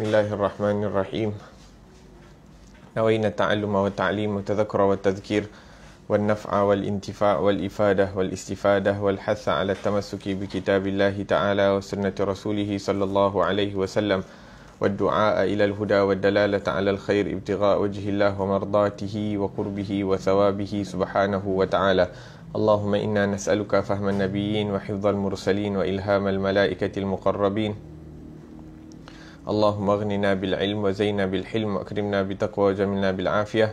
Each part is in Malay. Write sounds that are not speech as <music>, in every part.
بسم الله الرحمن الرحيم نوينا التعلم والتعليم والتذكر والتذكير والنفع والانتفاع والإفادة والاستفادة والحث على التمسك بكتاب الله تعالى وسنة رسوله صلى الله عليه وسلم والدعاء إلى الهدى والدلالة على الخير ابتغاء وجه الله ومرضاته وقربه وثوابه سبحانه وتعالى اللهم إنا نسألك فهم النبيين وحفظ المرسلين وإلهام الملائكة المقربين اللهم اغننا بالعلم وزينا بالحلم واكرمنا بتقوى وجملنا بالعافيه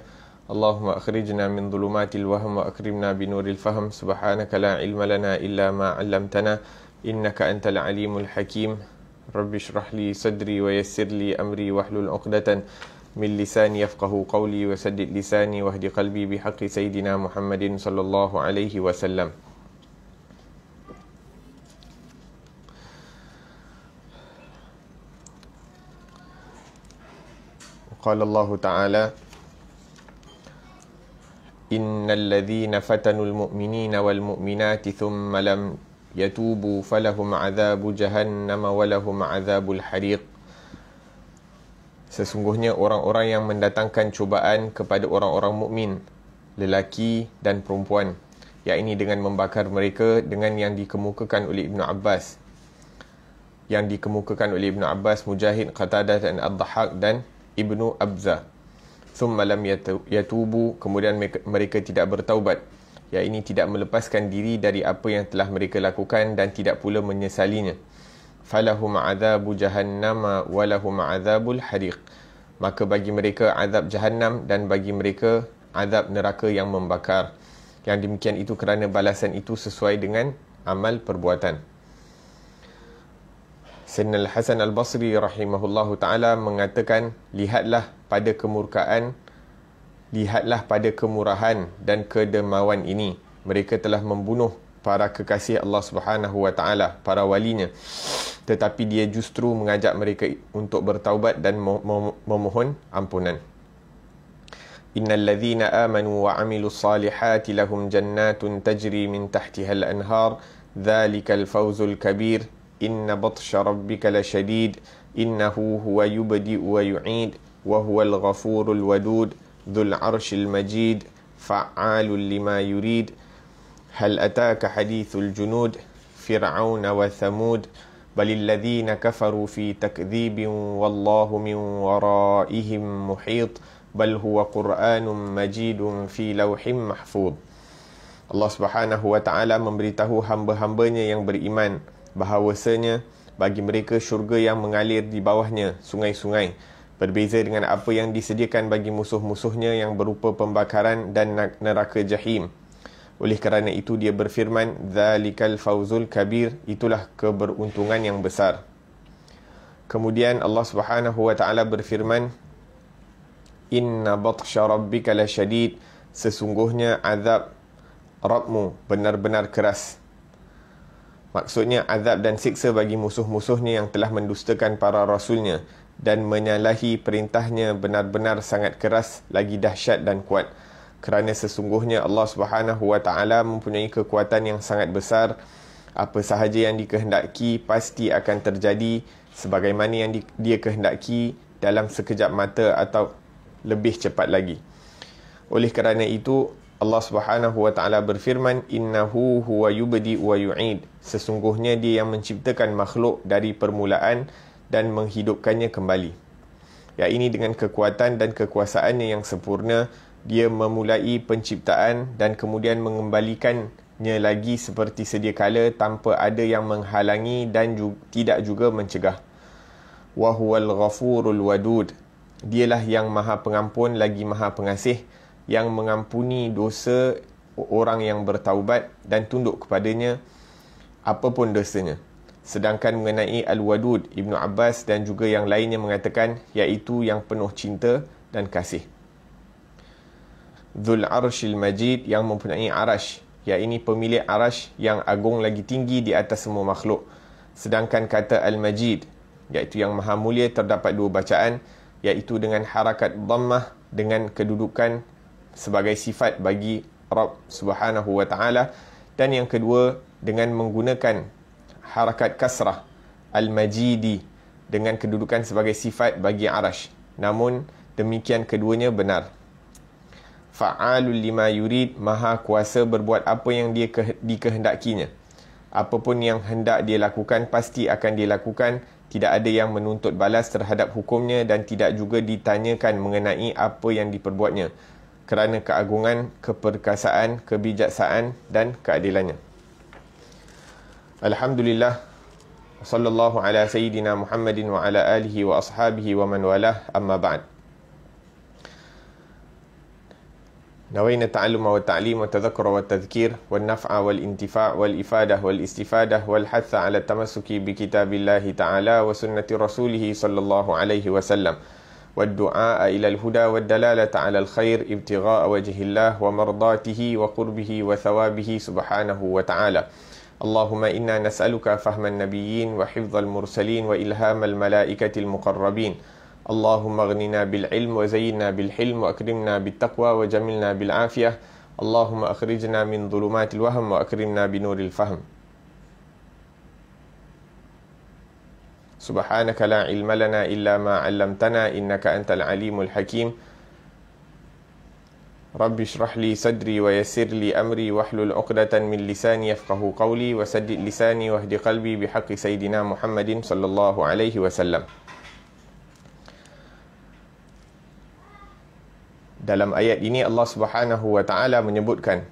اللهم اخرجنا من ظلمات الوهم واكرمنا بنور الفهم سبحانك لا علم لنا الا ما علمتنا انك انت العليم الحكيم رب اشرح لي صدري ويسر لي امري واحلل عقدة من لساني يفقه قولي وسدد لساني واهد قلبي بحق سيدنا محمد صلى الله عليه وسلم قال الله تعالى إن الذين فتنوا المؤمنين والمؤمنات ثم لم يتوبوا فلهم عذاب جهنم ولهم عذاب الحريق Sesungguhnya orang-orang yang mendatangkan cubaan kepada orang-orang mukmin, lelaki dan perempuan, yakni dengan membakar mereka dengan yang dikemukakan oleh Ibn Abbas. Yang dikemukakan oleh Ibn Abbas, Mujahid, Qatadah dan Ad-Dhahak dan ibnu Abza. Thumma lam yatubu, kemudian mereka tidak bertaubat. Ya ini tidak melepaskan diri dari apa yang telah mereka lakukan dan tidak pula menyesalinya. Falahum azabu jahannam walahum lahum azabul hariq. Maka bagi mereka azab jahannam dan bagi mereka azab neraka yang membakar. Yang demikian itu kerana balasan itu sesuai dengan amal perbuatan. Sayyidina Al-Hasan Al-Basri rahimahullahu ta'ala mengatakan, Lihatlah pada kemurkaan, lihatlah pada kemurahan dan kedermawan ini. Mereka telah membunuh para kekasih Allah subhanahu wa ta'ala, para walinya. Tetapi dia justru mengajak mereka untuk bertaubat dan memohon ampunan. Inna alladhina amanu wa amilu salihati lahum jannatun tajri min tahtiha al anhar. Thalikal fawzul kabir إن بطش ربك لشديد إنه هو يبدئ ويعيد وهو الغفور الودود ذو العرش المجيد فعال لما يريد هل أتاك حديث الجنود فرعون وثمود بل الذين كفروا في تكذيب والله من ورائهم محيط بل هو قرآن مجيد في لوح محفوظ الله سبحانه وتعالى memberitahu hamba-hambanya yang beriman bahawasanya bagi mereka syurga yang mengalir di bawahnya sungai-sungai berbeza dengan apa yang disediakan bagi musuh-musuhnya yang berupa pembakaran dan neraka jahim oleh kerana itu dia berfirman zalikal fawzul kabir itulah keberuntungan yang besar kemudian Allah Subhanahu wa taala berfirman inna batsha rabbika lasyadid sesungguhnya azab Rabbmu benar-benar keras. Maksudnya azab dan siksa bagi musuh-musuhnya yang telah mendustakan para rasulnya dan menyalahi perintahnya benar-benar sangat keras lagi dahsyat dan kuat. Kerana sesungguhnya Allah Subhanahu Wa Taala mempunyai kekuatan yang sangat besar. Apa sahaja yang dikehendaki pasti akan terjadi sebagaimana yang dia kehendaki dalam sekejap mata atau lebih cepat lagi. Oleh kerana itu, Allah Subhanahu wa taala berfirman innahu huwa yubdi wa yu'id sesungguhnya dia yang menciptakan makhluk dari permulaan dan menghidupkannya kembali ya ini dengan kekuatan dan kekuasaannya yang sempurna dia memulai penciptaan dan kemudian mengembalikannya lagi seperti sedia kala tanpa ada yang menghalangi dan juga, tidak juga mencegah wa huwal ghafurul wadud dialah yang maha pengampun lagi maha pengasih yang mengampuni dosa orang yang bertaubat dan tunduk kepadanya apapun dosanya. Sedangkan mengenai Al-Wadud, Ibn Abbas dan juga yang lainnya mengatakan iaitu yang penuh cinta dan kasih. Dhul Arshil Majid yang mempunyai Arash, iaitu pemilik Arash yang agung lagi tinggi di atas semua makhluk. Sedangkan kata Al-Majid, iaitu yang maha mulia terdapat dua bacaan, iaitu dengan harakat dhammah dengan kedudukan sebagai sifat bagi Rabb Subhanahu wa taala dan yang kedua dengan menggunakan harakat kasrah al-majidi dengan kedudukan sebagai sifat bagi arash namun demikian keduanya benar fa'alul lima yurid maha kuasa berbuat apa yang dia ke- dikehendakinya pun yang hendak dia lakukan pasti akan dilakukan tidak ada yang menuntut balas terhadap hukumnya dan tidak juga ditanyakan mengenai apa yang diperbuatnya kerana keagungan, keperkasaan, kebijaksaan dan keadilannya. Alhamdulillah sallallahu ala sayidina Muhammadin wa ala alihi wa ashabihi wa man walah amma ba'd. نوين التعلم والتعليم wa والتذكير والنفع والانتفاع والإفادة والاستفادة والحث على التمسك بكتاب الله تعالى وسنة رسوله صلى الله عليه وسلم والدعاء إلى الهدى والدلالة على الخير ابتغاء وجه الله ومرضاته وقربه وثوابه سبحانه وتعالى اللهم إنا نسألك فهم النبيين وحفظ المرسلين وإلهام الملائكة المقربين اللهم اغننا بالعلم وزينا بالحلم وأكرمنا بالتقوى وجملنا بالعافية اللهم أخرجنا من ظلمات الوهم وأكرمنا بنور الفهم Subhanaka la ilma lana illa ma 'allamtana innaka antal alimul hakim. Rabbi shrah li sadri wa yassir li amri wahlul 'uqdatan min lisani yafqahu qawli wa saddid lisani wahdi qalbi bihaqqi sayidina Muhammadin sallallahu alaihi wasallam. Dalam ayat ini Allah Subhanahu wa taala menyebutkan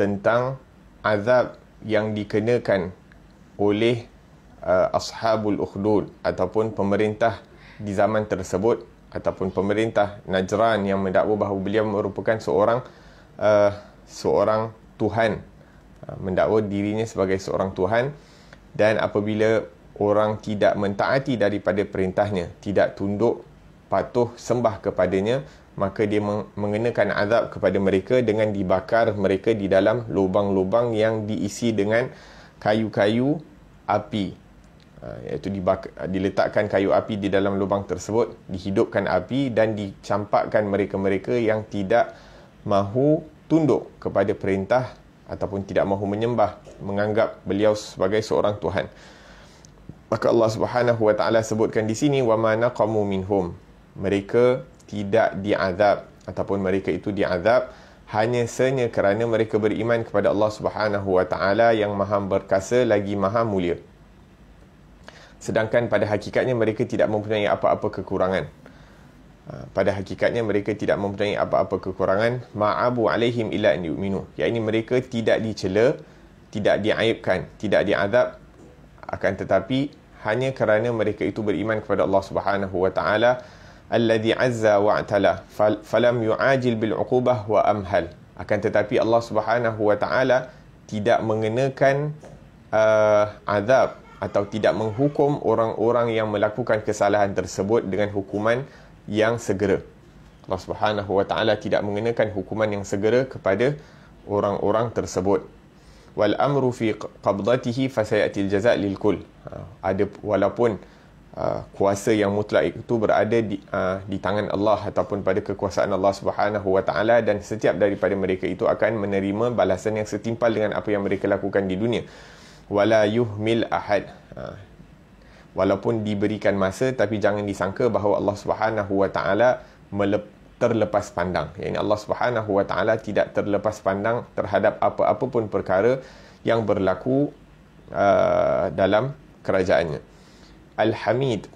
tentang azab yang dikenakan oleh uh, ashabul ukhdud ataupun pemerintah di zaman tersebut ataupun pemerintah Najran yang mendakwa bahawa beliau merupakan seorang uh, seorang tuhan uh, mendakwa dirinya sebagai seorang tuhan dan apabila orang tidak mentaati daripada perintahnya tidak tunduk patuh sembah kepadanya maka dia mengenakan azab kepada mereka dengan dibakar mereka di dalam lubang-lubang yang diisi dengan kayu-kayu api Ah, iaitu diletakkan kayu api di dalam lubang tersebut, dihidupkan api dan dicampakkan mereka-mereka yang tidak mahu tunduk kepada perintah ataupun tidak mahu menyembah, menganggap beliau sebagai seorang Tuhan. Maka Allah Subhanahu Wa Taala sebutkan di sini wa mana qamu minhum. Mereka tidak diazab ataupun mereka itu diazab hanya senya kerana mereka beriman kepada Allah Subhanahu Wa Taala yang Maha berkasih lagi Maha Mulia sedangkan pada hakikatnya mereka tidak mempunyai apa-apa kekurangan ha, pada hakikatnya mereka tidak mempunyai apa-apa kekurangan ma'abu alaihim illa an yu'minu yakni mereka tidak dicela tidak diaibkan tidak diazab akan tetapi hanya kerana mereka itu beriman kepada Allah Subhanahu wa taala Al-Ladhi azza wa atala falam yu'ajil bil 'uqubah wa amhal akan tetapi Allah Subhanahu wa taala tidak mengenakan uh, azab atau tidak menghukum orang-orang yang melakukan kesalahan tersebut dengan hukuman yang segera. Allah Subhanahu Wa Taala tidak mengenakan hukuman yang segera kepada orang-orang tersebut. Wal amru fi qabdatihi fa sayati al-jazaa' lil kull. Ha, ada walaupun uh, kuasa yang mutlak itu berada di, uh, di tangan Allah ataupun pada kekuasaan Allah Subhanahu Wa Taala dan setiap daripada mereka itu akan menerima balasan yang setimpal dengan apa yang mereka lakukan di dunia wala yuhmil ahad ha. walaupun diberikan masa tapi jangan disangka bahawa Allah Subhanahu wa taala terlepas pandang yakni Allah Subhanahu wa taala tidak terlepas pandang terhadap apa-apa pun perkara yang berlaku uh, dalam kerajaannya Alhamid,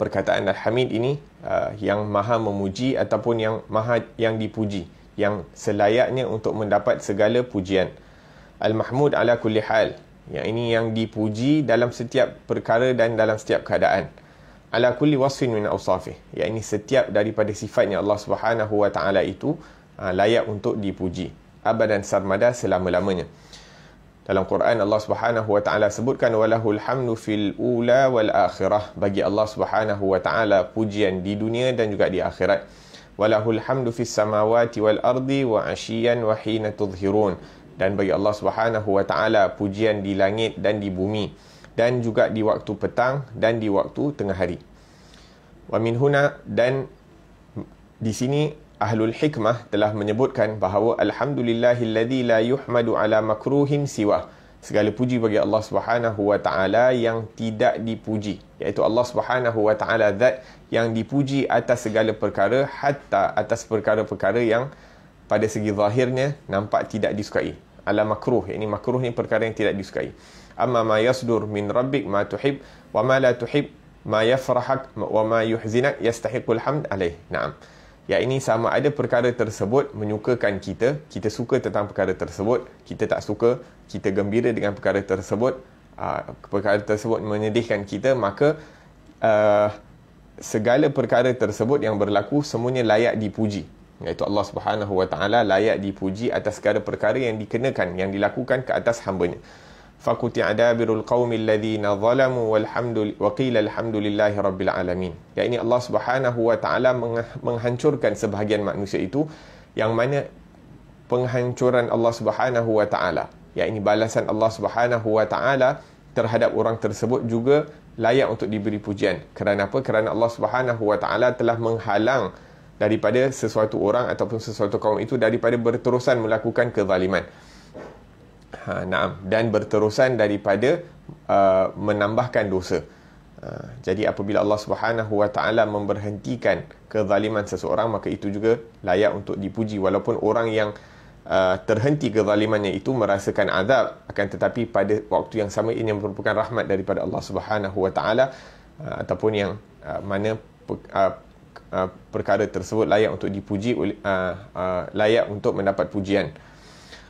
perkataan alhamid ini uh, yang maha memuji ataupun yang maha yang dipuji yang selayaknya untuk mendapat segala pujian. Al-Mahmud ala kulli hal. Yang ini yang dipuji dalam setiap perkara dan dalam setiap keadaan. Ala kulli wasfin min awsafih. Yang ini setiap daripada sifatnya Allah Subhanahu wa taala itu ah, layak untuk dipuji. dan sarmada selama-lamanya. Dalam Quran Allah Subhanahu wa taala sebutkan walahul hamdu fil ula wal akhirah bagi Allah Subhanahu wa taala pujian di dunia dan juga di akhirat. Walahul hamdu fis samawati wal ardi wa ashiyan wa hina tudhhirun dan bagi Allah Subhanahu Wa Taala pujian di langit dan di bumi dan juga di waktu petang dan di waktu tengah hari. Wa min huna dan di sini Ahlul Hikmah telah menyebutkan bahawa Alhamdulillahilladzi la yuhmadu ala makruhin siwa. Segala puji bagi Allah Subhanahu wa taala yang tidak dipuji, iaitu Allah Subhanahu wa taala zat yang dipuji atas segala perkara hatta atas perkara-perkara yang pada segi zahirnya nampak tidak disukai ala makruh ini makruh ni perkara yang tidak disukai amma ma yasdur min rabbik ma tuhib wa ma la tuhib ma yafrahak wa ma yuhzinak yastahiqul hamd alaih na'am Ya ini sama ada perkara tersebut menyukakan kita, kita suka tentang perkara tersebut, kita tak suka, kita gembira dengan perkara tersebut, uh, perkara tersebut menyedihkan kita, maka uh, segala perkara tersebut yang berlaku semuanya layak dipuji iaitu Allah Subhanahu Wa Taala layak dipuji atas segala perkara yang dikenakan yang dilakukan ke atas hamba-Nya. Fakuti adabirul qaumi alladhina zalamu walhamdul wa qila alhamdulillahi rabbil alamin. Ya ini Allah Subhanahu Wa Taala menghancurkan sebahagian manusia itu yang mana penghancuran Allah Subhanahu Wa Taala Ya ini balasan Allah Subhanahu Wa Taala terhadap orang tersebut juga layak untuk diberi pujian. Kerana apa? Kerana Allah Subhanahu Wa Taala telah menghalang daripada sesuatu orang ataupun sesuatu kaum itu daripada berterusan melakukan kezaliman. Ha, naam. Dan berterusan daripada uh, menambahkan dosa. Uh, jadi apabila Allah Subhanahu Wa Taala memberhentikan kezaliman seseorang maka itu juga layak untuk dipuji walaupun orang yang uh, terhenti kezalimannya itu merasakan azab akan tetapi pada waktu yang sama ini merupakan rahmat daripada Allah Subhanahu Wa Taala uh, ataupun yang uh, mana uh, Uh, perkara tersebut layak untuk dipuji uh, uh, layak untuk mendapat pujian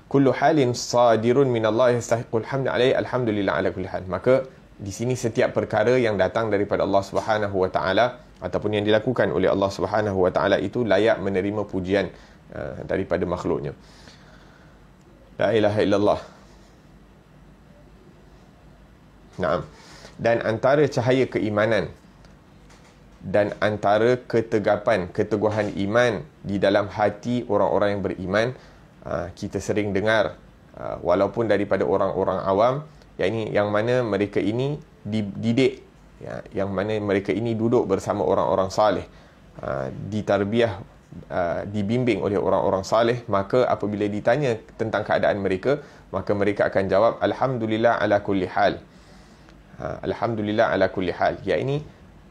kullu halin sadirun minallahi yastahiqul hamd alaihi alhamdulillah ala kulli hal maka di sini setiap perkara yang datang daripada Allah Subhanahu wa taala ataupun yang dilakukan oleh Allah Subhanahu wa taala itu layak menerima pujian uh, daripada makhluknya la ilaha illallah Naam. Dan antara cahaya keimanan dan antara ketegapan, keteguhan iman di dalam hati orang-orang yang beriman ah, kita sering dengar ah, walaupun daripada orang-orang awam yang yang mana mereka ini dididik ya, yang mana mereka ini duduk bersama orang-orang saleh ah, ditarbiah dibimbing oleh orang-orang saleh maka apabila ditanya tentang keadaan mereka maka mereka akan jawab alhamdulillah ala kulli hal alhamdulillah ala kulli hal yang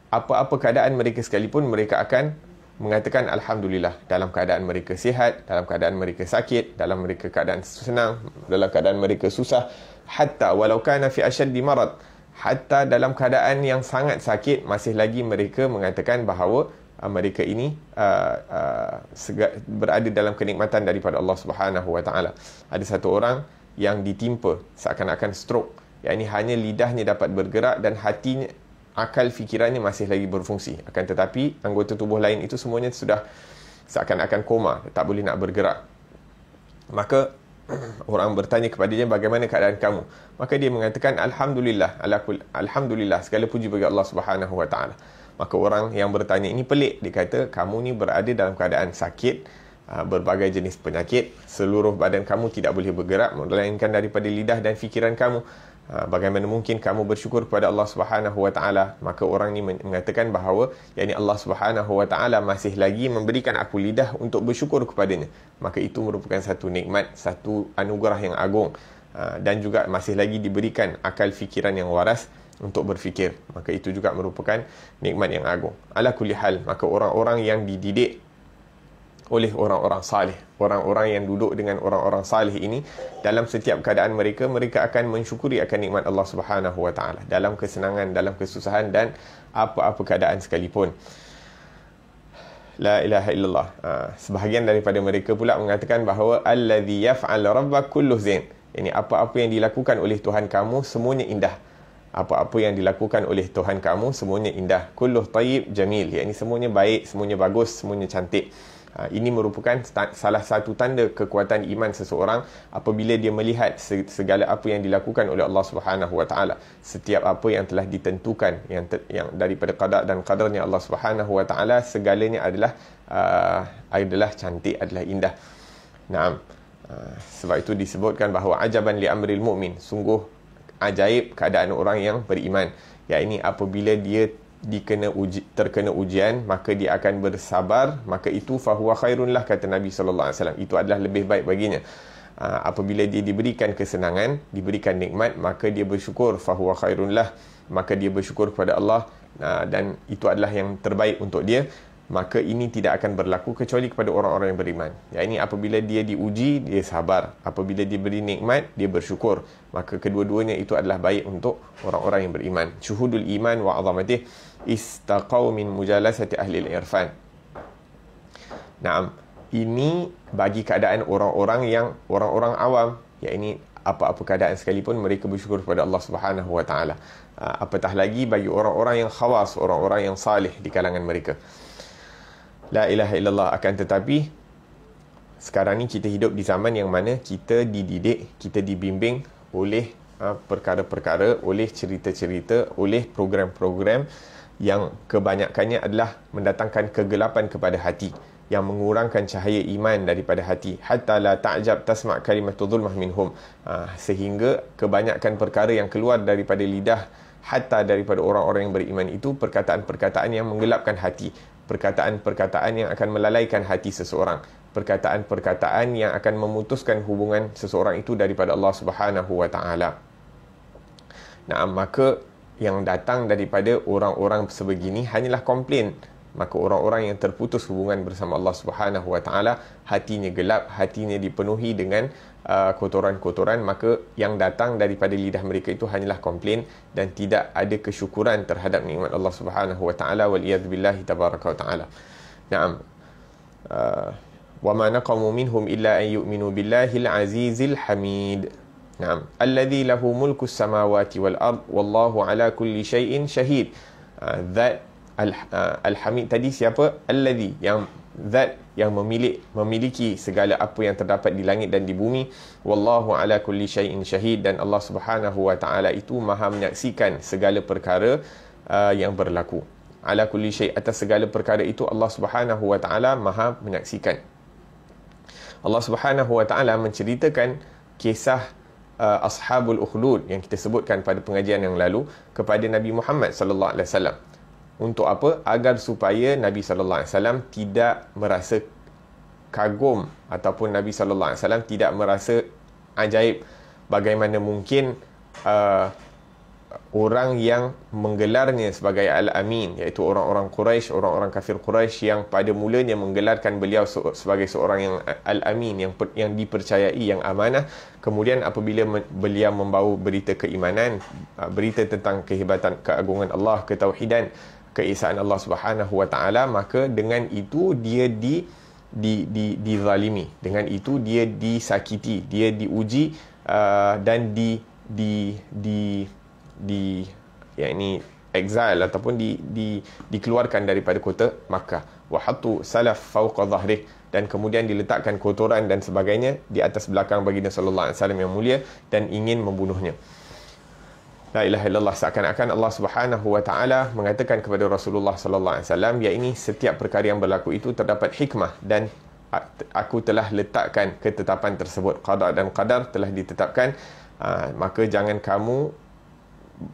apa-apa keadaan mereka sekalipun mereka akan mengatakan alhamdulillah dalam keadaan mereka sihat dalam keadaan mereka sakit dalam mereka keadaan senang dalam keadaan mereka susah hatta walau kana fi ashaddi marad hatta dalam keadaan yang sangat sakit masih lagi mereka mengatakan bahawa uh, mereka ini uh, uh, berada dalam kenikmatan daripada Allah Subhanahu wa taala ada satu orang yang ditimpa seakan-akan stroke yang ini hanya lidahnya dapat bergerak dan hatinya akal fikirannya masih lagi berfungsi. Akan tetapi anggota tubuh lain itu semuanya sudah seakan-akan koma, tak boleh nak bergerak. Maka <clears throat> orang bertanya kepada dia bagaimana keadaan kamu? Maka dia mengatakan alhamdulillah, alakul, alhamdulillah segala puji bagi Allah Subhanahu Maka orang yang bertanya ini pelik, dia kata kamu ni berada dalam keadaan sakit, ah, berbagai jenis penyakit, seluruh badan kamu tidak boleh bergerak melainkan daripada lidah dan fikiran kamu. Ah, bagaimana mungkin kamu bersyukur kepada Allah Subhanahu wa taala maka orang ini mengatakan bahawa yakni Allah Subhanahu wa taala masih lagi memberikan aku lidah untuk bersyukur kepadanya maka itu merupakan satu nikmat satu anugerah yang agung ah, dan juga masih lagi diberikan akal fikiran yang waras untuk berfikir maka itu juga merupakan nikmat yang agung ala maka orang-orang yang dididik oleh orang-orang salih. Orang-orang yang duduk dengan orang-orang salih ini dalam setiap keadaan mereka mereka akan mensyukuri akan nikmat Allah Subhanahu Wa Taala dalam kesenangan, dalam kesusahan dan apa-apa keadaan sekalipun. La ilaha illallah. Ha, sebahagian daripada mereka pula mengatakan bahawa allazi yaf'al rabbak kullu zain. Ini apa-apa yang dilakukan oleh Tuhan kamu semuanya indah. Apa-apa yang dilakukan oleh Tuhan kamu semuanya indah. Kulluh tayyib jamil. Ini semuanya baik, semuanya bagus, semuanya cantik. Ah, ini merupakan salah satu tanda kekuatan iman seseorang apabila dia melihat segala apa yang dilakukan oleh Allah Subhanahu Wa Taala, setiap apa yang telah ditentukan yang, ter, yang daripada qadar dan qadarnya Allah Subhanahu Wa Taala, segalanya adalah uh, adalah cantik, adalah indah. Naam. Uh, sebab itu disebutkan bahawa ajaban li amril mukmin, sungguh ajaib keadaan orang yang beriman. Ya ini apabila dia dikena uji, terkena ujian maka dia akan bersabar maka itu fahuwa khairun lah kata Nabi sallallahu alaihi wasallam itu adalah lebih baik baginya ah, apabila dia diberikan kesenangan diberikan nikmat maka dia bersyukur fahuwa khairun lah maka dia bersyukur kepada Allah ah, dan itu adalah yang terbaik untuk dia maka ini tidak akan berlaku kecuali kepada orang-orang yang beriman. Ya ini apabila dia diuji dia sabar, apabila diberi nikmat dia bersyukur. Maka kedua-duanya itu adalah baik untuk orang-orang yang beriman. Syuhudul iman wa azamatihi istaqau min mujalasati ahli al-irfan. Naam, ini bagi keadaan orang-orang yang orang-orang awam, yakni apa-apa keadaan sekalipun mereka bersyukur kepada Allah Subhanahu wa taala. Ah, apatah lagi bagi orang-orang yang khawas, orang-orang yang salih di kalangan mereka. La ilaha illallah akan tetapi sekarang ni kita hidup di zaman yang mana kita dididik, kita dibimbing oleh ah, perkara-perkara, oleh cerita-cerita, oleh program-program uh, yang kebanyakannya adalah mendatangkan kegelapan kepada hati yang mengurangkan cahaya iman daripada hati hatta la ta'jab tasma' kalimatu zulmah minhum ah, sehingga kebanyakan perkara yang keluar daripada lidah hatta daripada orang-orang yang beriman itu perkataan-perkataan yang menggelapkan hati perkataan-perkataan yang akan melalaikan hati seseorang perkataan-perkataan yang akan memutuskan hubungan seseorang itu daripada Allah Subhanahu wa taala Nah, maka yang datang daripada orang-orang sebegini hanyalah komplain maka orang-orang yang terputus hubungan bersama Allah Subhanahu Wa Taala hatinya gelap hatinya dipenuhi dengan uh, kotoran-kotoran maka yang datang daripada lidah mereka itu hanyalah komplain dan tidak ada kesyukuran terhadap nikmat Allah Subhanahu Wa Taala wal iyad billahi tabaraka wa taala naam uh, wa ma naqamu minhum illa an yu'minu billahi al-azizil hamid Naam. Alladhi lahu mulku samawati wal ard wallahu ala kulli shay'in shahid. that ah, al, uh, ah, al tadi siapa? Alladhi yang that yang memilik memiliki segala apa yang terdapat di langit dan di bumi wallahu ala kulli shay'in shahid dan Allah Subhanahu wa taala itu maha menyaksikan segala perkara uh, yang berlaku ala kulli shay' atas segala perkara itu Allah Subhanahu wa taala maha menyaksikan Allah Subhanahu wa taala menceritakan kisah uh, ashabul ukhlud yang kita sebutkan pada pengajian yang lalu kepada Nabi Muhammad sallallahu alaihi wasallam. Untuk apa? Agar supaya Nabi sallallahu alaihi wasallam tidak merasa kagum ataupun Nabi sallallahu alaihi wasallam tidak merasa ajaib bagaimana mungkin uh, orang yang menggelarnya sebagai Al-Amin iaitu orang-orang Quraisy, orang-orang kafir Quraisy yang pada mulanya menggelarkan beliau sebagai seorang yang Al-Amin yang yang dipercayai yang amanah. Kemudian apabila beliau membawa berita keimanan, berita tentang kehebatan keagungan Allah, ketauhidan, keesaan Allah Subhanahu wa taala, maka dengan itu dia di di di dizalimi. Dengan itu dia disakiti, dia diuji uh, dan di di, di di ya ini exile ataupun di, di dikeluarkan daripada kota Makkah wahatu salaf fawqa dhahrih dan kemudian diletakkan kotoran dan sebagainya di atas belakang baginda sallallahu alaihi wasallam yang mulia dan ingin membunuhnya La ilaha illallah seakan-akan Allah Subhanahu wa taala mengatakan kepada Rasulullah sallallahu alaihi wasallam yakni setiap perkara yang berlaku itu terdapat hikmah dan aku telah letakkan ketetapan tersebut qada dan qadar telah ditetapkan ah, maka jangan kamu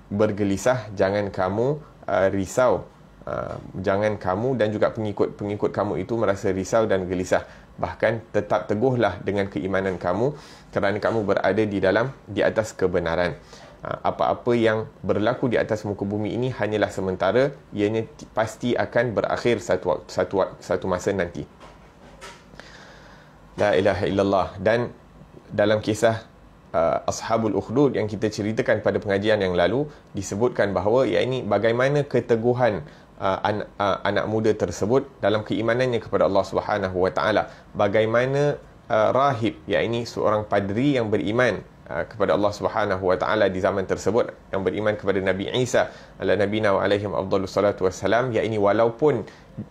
bergelisah, jangan kamu uh, risau. Uh, jangan kamu dan juga pengikut-pengikut kamu itu merasa risau dan gelisah. Bahkan tetap teguhlah dengan keimanan kamu kerana kamu berada di dalam di atas kebenaran. Uh, apa-apa yang berlaku di atas muka bumi ini hanyalah sementara, ianya pasti akan berakhir satu satu satu masa nanti. La ilaha illallah dan dalam kisah uh, Ashabul Ukhdud yang kita ceritakan pada pengajian yang lalu disebutkan bahawa ya, ini bagaimana keteguhan uh, an, uh, anak muda tersebut dalam keimanannya kepada Allah Subhanahu Wa Taala bagaimana uh, rahib ya, ini seorang padri yang beriman uh, kepada Allah Subhanahu Wa Taala di zaman tersebut yang beriman kepada Nabi Isa ala nabina wa alaihim afdalus salatu wassalam yakni walaupun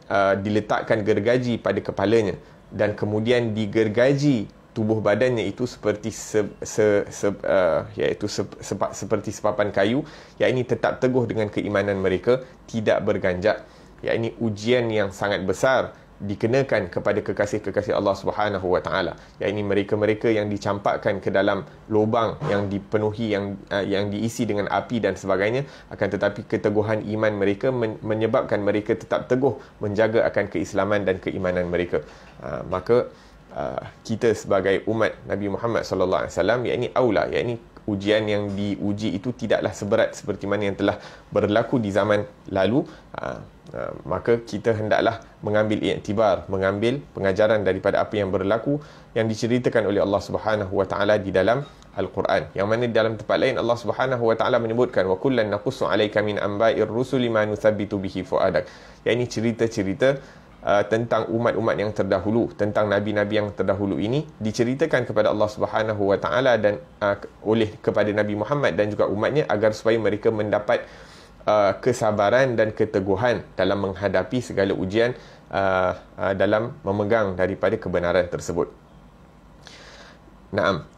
uh, diletakkan gergaji pada kepalanya dan kemudian digergaji tubuh badannya itu seperti se, se, se uh, iaitu se, se, se, seperti sepapan kayu yang ini tetap teguh dengan keimanan mereka tidak berganjak yang ini ujian yang sangat besar dikenakan kepada kekasih-kekasih Allah Subhanahu Wa Taala yang ini mereka-mereka yang dicampakkan ke dalam lubang yang dipenuhi yang uh, yang diisi dengan api dan sebagainya akan tetapi keteguhan iman mereka men- menyebabkan mereka tetap teguh menjaga akan keislaman dan keimanan mereka uh, maka Uh, kita sebagai umat Nabi Muhammad sallallahu alaihi wasallam yakni aula yakni ujian yang diuji itu tidaklah seberat seperti mana yang telah berlaku di zaman lalu uh, uh, maka kita hendaklah mengambil iktibar mengambil pengajaran daripada apa yang berlaku yang diceritakan oleh Allah Subhanahu wa taala di dalam Al-Quran yang mana di dalam tempat lain Allah Subhanahu wa taala menyebutkan wa kullan naqussu alayka min anba'ir rusuli ma nuthabbitu bihi fuadak yakni cerita-cerita Uh, tentang umat-umat yang terdahulu tentang nabi-nabi yang terdahulu ini diceritakan kepada Allah Subhanahu wa taala dan uh, oleh kepada Nabi Muhammad dan juga umatnya agar supaya mereka mendapat uh, kesabaran dan keteguhan dalam menghadapi segala ujian uh, uh, dalam memegang daripada kebenaran tersebut. Naam.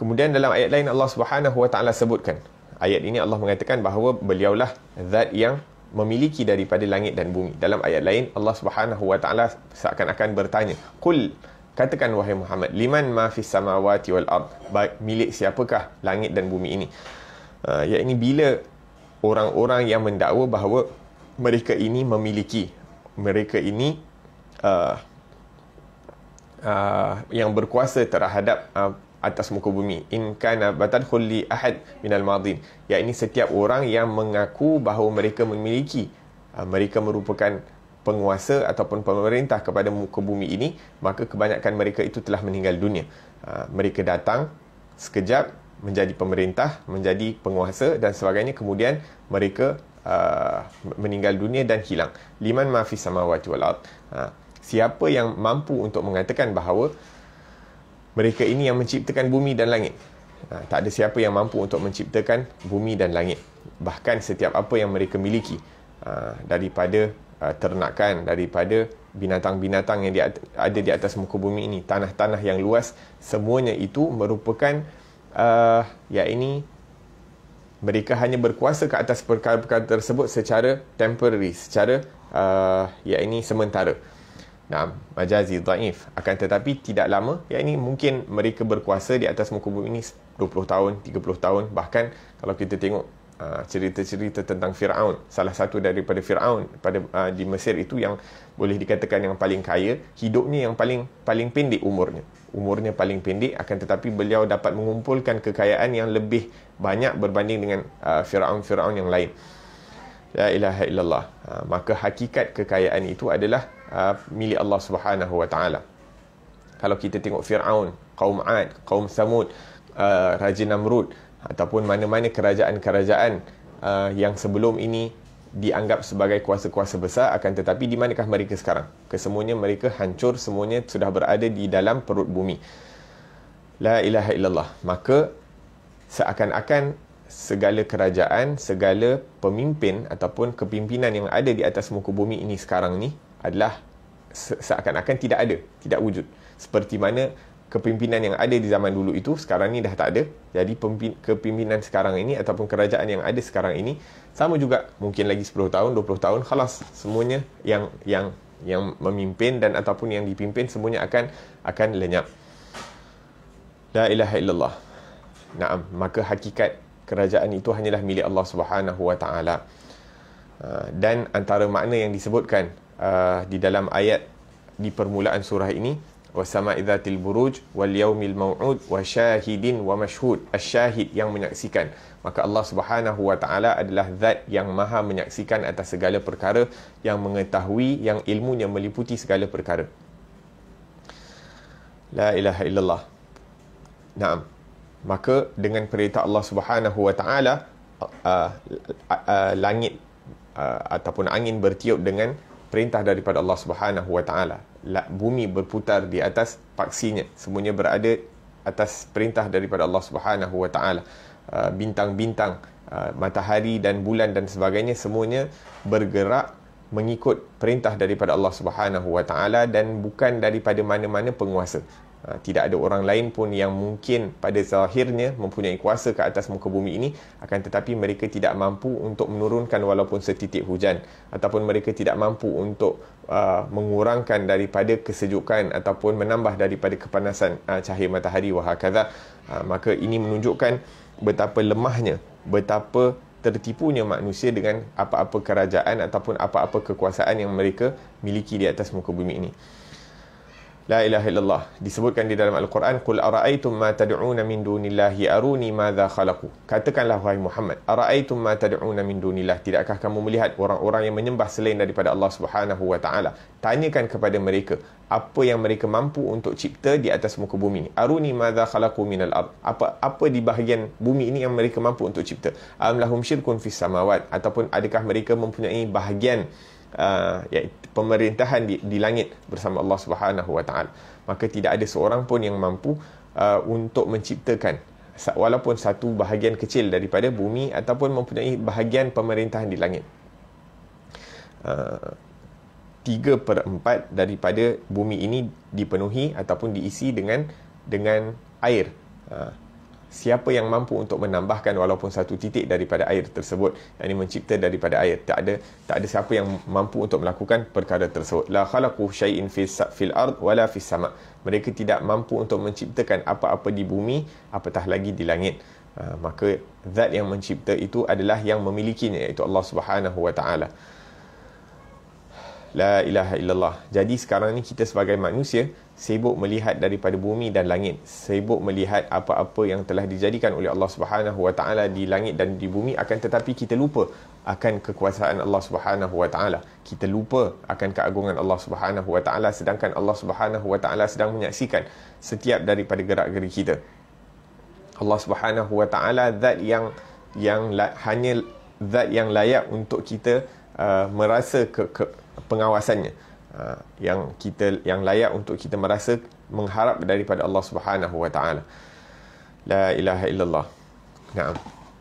Kemudian dalam ayat lain Allah Subhanahu wa taala sebutkan ayat ini Allah mengatakan bahawa beliaulah zat yang memiliki daripada langit dan bumi. Dalam ayat lain Allah Subhanahu Wa Taala seakan-akan bertanya, "Qul" Katakan wahai Muhammad, liman ma fis samawati wal ard? Baik milik siapakah langit dan bumi ini? Uh, ya ini bila orang-orang yang mendakwa bahawa mereka ini memiliki mereka ini uh, uh, yang berkuasa terhadap uh, atas muka bumi in kana batan li ahad min al madin yakni setiap orang yang mengaku bahawa mereka memiliki uh, mereka merupakan penguasa ataupun pemerintah kepada muka bumi ini maka kebanyakan mereka itu telah meninggal dunia uh, mereka datang sekejap menjadi pemerintah menjadi penguasa dan sebagainya kemudian mereka uh, meninggal dunia dan hilang liman ma fi samawati wal ard uh, siapa yang mampu untuk mengatakan bahawa mereka ini yang menciptakan bumi dan langit. Ha, tak ada siapa yang mampu untuk menciptakan bumi dan langit. Bahkan setiap apa yang mereka miliki ha, daripada ha, ternakan, daripada binatang-binatang yang di, ada di atas muka bumi ini, tanah-tanah yang luas, semuanya itu merupakan uh, ya ini mereka hanya berkuasa ke atas perkara-perkara tersebut secara temporary, secara uh, ya ini sementara. Nah, majazi dhaif akan tetapi tidak lama yakni mungkin mereka berkuasa di atas muka bumi ini 20 tahun 30 tahun bahkan kalau kita tengok uh, cerita-cerita tentang Firaun salah satu daripada Firaun pada uh, di Mesir itu yang boleh dikatakan yang paling kaya hidupnya yang paling paling pendek umurnya umurnya paling pendek akan tetapi beliau dapat mengumpulkan kekayaan yang lebih banyak berbanding dengan uh, Firaun-Firaun yang lain la ilaha illallah ha, maka hakikat kekayaan itu adalah ha, milik Allah Subhanahu wa taala kalau kita tengok Firaun kaum Ad kaum Samud ha, raja Namrud ataupun mana-mana kerajaan-kerajaan yang sebelum ini dianggap sebagai kuasa-kuasa besar akan tetapi di manakah mereka sekarang kesemuanya mereka hancur semuanya sudah berada di dalam perut bumi la ilaha illallah maka seakan-akan segala kerajaan, segala pemimpin ataupun kepimpinan yang ada di atas muka bumi ini sekarang ni adalah seakan-akan tidak ada, tidak wujud. Seperti mana kepimpinan yang ada di zaman dulu itu sekarang ni dah tak ada. Jadi kepimpinan sekarang ini ataupun kerajaan yang ada sekarang ini sama juga mungkin lagi 10 tahun, 20 tahun, khalas semuanya yang yang yang memimpin dan ataupun yang dipimpin semuanya akan akan lenyap. La ilaha illallah. Naam, maka hakikat kerajaan itu hanyalah milik Allah Subhanahu Wa Taala. Ah, dan antara makna yang disebutkan uh, di dalam ayat di permulaan surah ini wasama idzatil buruj wal yaumil mau'ud wa syahidin wa mashhud asyahid yang menyaksikan maka Allah Subhanahu wa taala adalah zat yang maha menyaksikan atas segala perkara yang mengetahui yang ilmunya meliputi segala perkara la ilaha illallah naam maka dengan perintah Allah Subhanahu Wa Taala uh, uh, langit uh, ataupun angin bertiup dengan perintah daripada Allah Subhanahu Wa Taala bumi berputar di atas paksinya semuanya berada atas perintah daripada Allah Subhanahu Wa Taala uh, bintang-bintang uh, matahari dan bulan dan sebagainya semuanya bergerak mengikut perintah daripada Allah Subhanahu Wa Taala dan bukan daripada mana-mana penguasa Ah, tidak ada orang lain pun yang mungkin pada zahirnya mempunyai kuasa ke atas muka bumi ini akan tetapi mereka tidak mampu untuk menurunkan walaupun setitik hujan ataupun mereka tidak mampu untuk uh, mengurangkan daripada kesejukan ataupun menambah daripada kepanasan uh, cahaya matahari wahakadha uh, maka ini menunjukkan betapa lemahnya betapa tertipunya manusia dengan apa-apa kerajaan ataupun apa-apa kekuasaan yang mereka miliki di atas muka bumi ini la ilaha illallah disebutkan di dalam al-Quran qul ara'aytum ma tad'una min dunillahi aruni madza khalaqu katakanlah wahai Muhammad ara'aytum ma tad'una min dunillahi." tidakkah kamu melihat orang-orang yang menyembah selain daripada Allah Subhanahu wa taala tanyakan kepada mereka apa yang mereka mampu untuk cipta di atas muka bumi ini aruni madza khalaqu min al-ard apa apa di bahagian bumi ini yang mereka mampu untuk cipta am lahum syirkun fis samawat ataupun adakah mereka mempunyai bahagian uh, ah, iaitu ya, pemerintahan di, di langit bersama Allah Subhanahu Wa Taala. Maka tidak ada seorang pun yang mampu uh, untuk menciptakan walaupun satu bahagian kecil daripada bumi ataupun mempunyai bahagian pemerintahan di langit. Ah, tiga uh, per empat daripada bumi ini dipenuhi ataupun diisi dengan dengan air. Uh, siapa yang mampu untuk menambahkan walaupun satu titik daripada air tersebut yang ini mencipta daripada air tak ada tak ada siapa yang mampu untuk melakukan perkara tersebut la khalaqu shay'in fi fil ard wala fi sama mereka tidak mampu untuk menciptakan apa-apa di bumi apatah lagi di langit uh, maka zat yang mencipta itu adalah yang memilikinya iaitu Allah Subhanahu wa taala la ilaha illallah jadi sekarang ni kita sebagai manusia sibuk melihat daripada bumi dan langit sibuk melihat apa-apa yang telah dijadikan oleh Allah Subhanahu Wa Taala di langit dan di bumi akan tetapi kita lupa akan kekuasaan Allah Subhanahu Wa Taala kita lupa akan keagungan Allah Subhanahu Wa Taala sedangkan Allah Subhanahu Wa Taala sedang menyaksikan setiap daripada gerak-gerik kita Allah Subhanahu Wa Taala zat yang yang la, hanya zat yang layak untuk kita uh, merasa ke, ke pengawasannya Ah, yang kita yang layak untuk kita merasa mengharap daripada Allah Subhanahu Wa Taala. La ilaha illallah. Naam.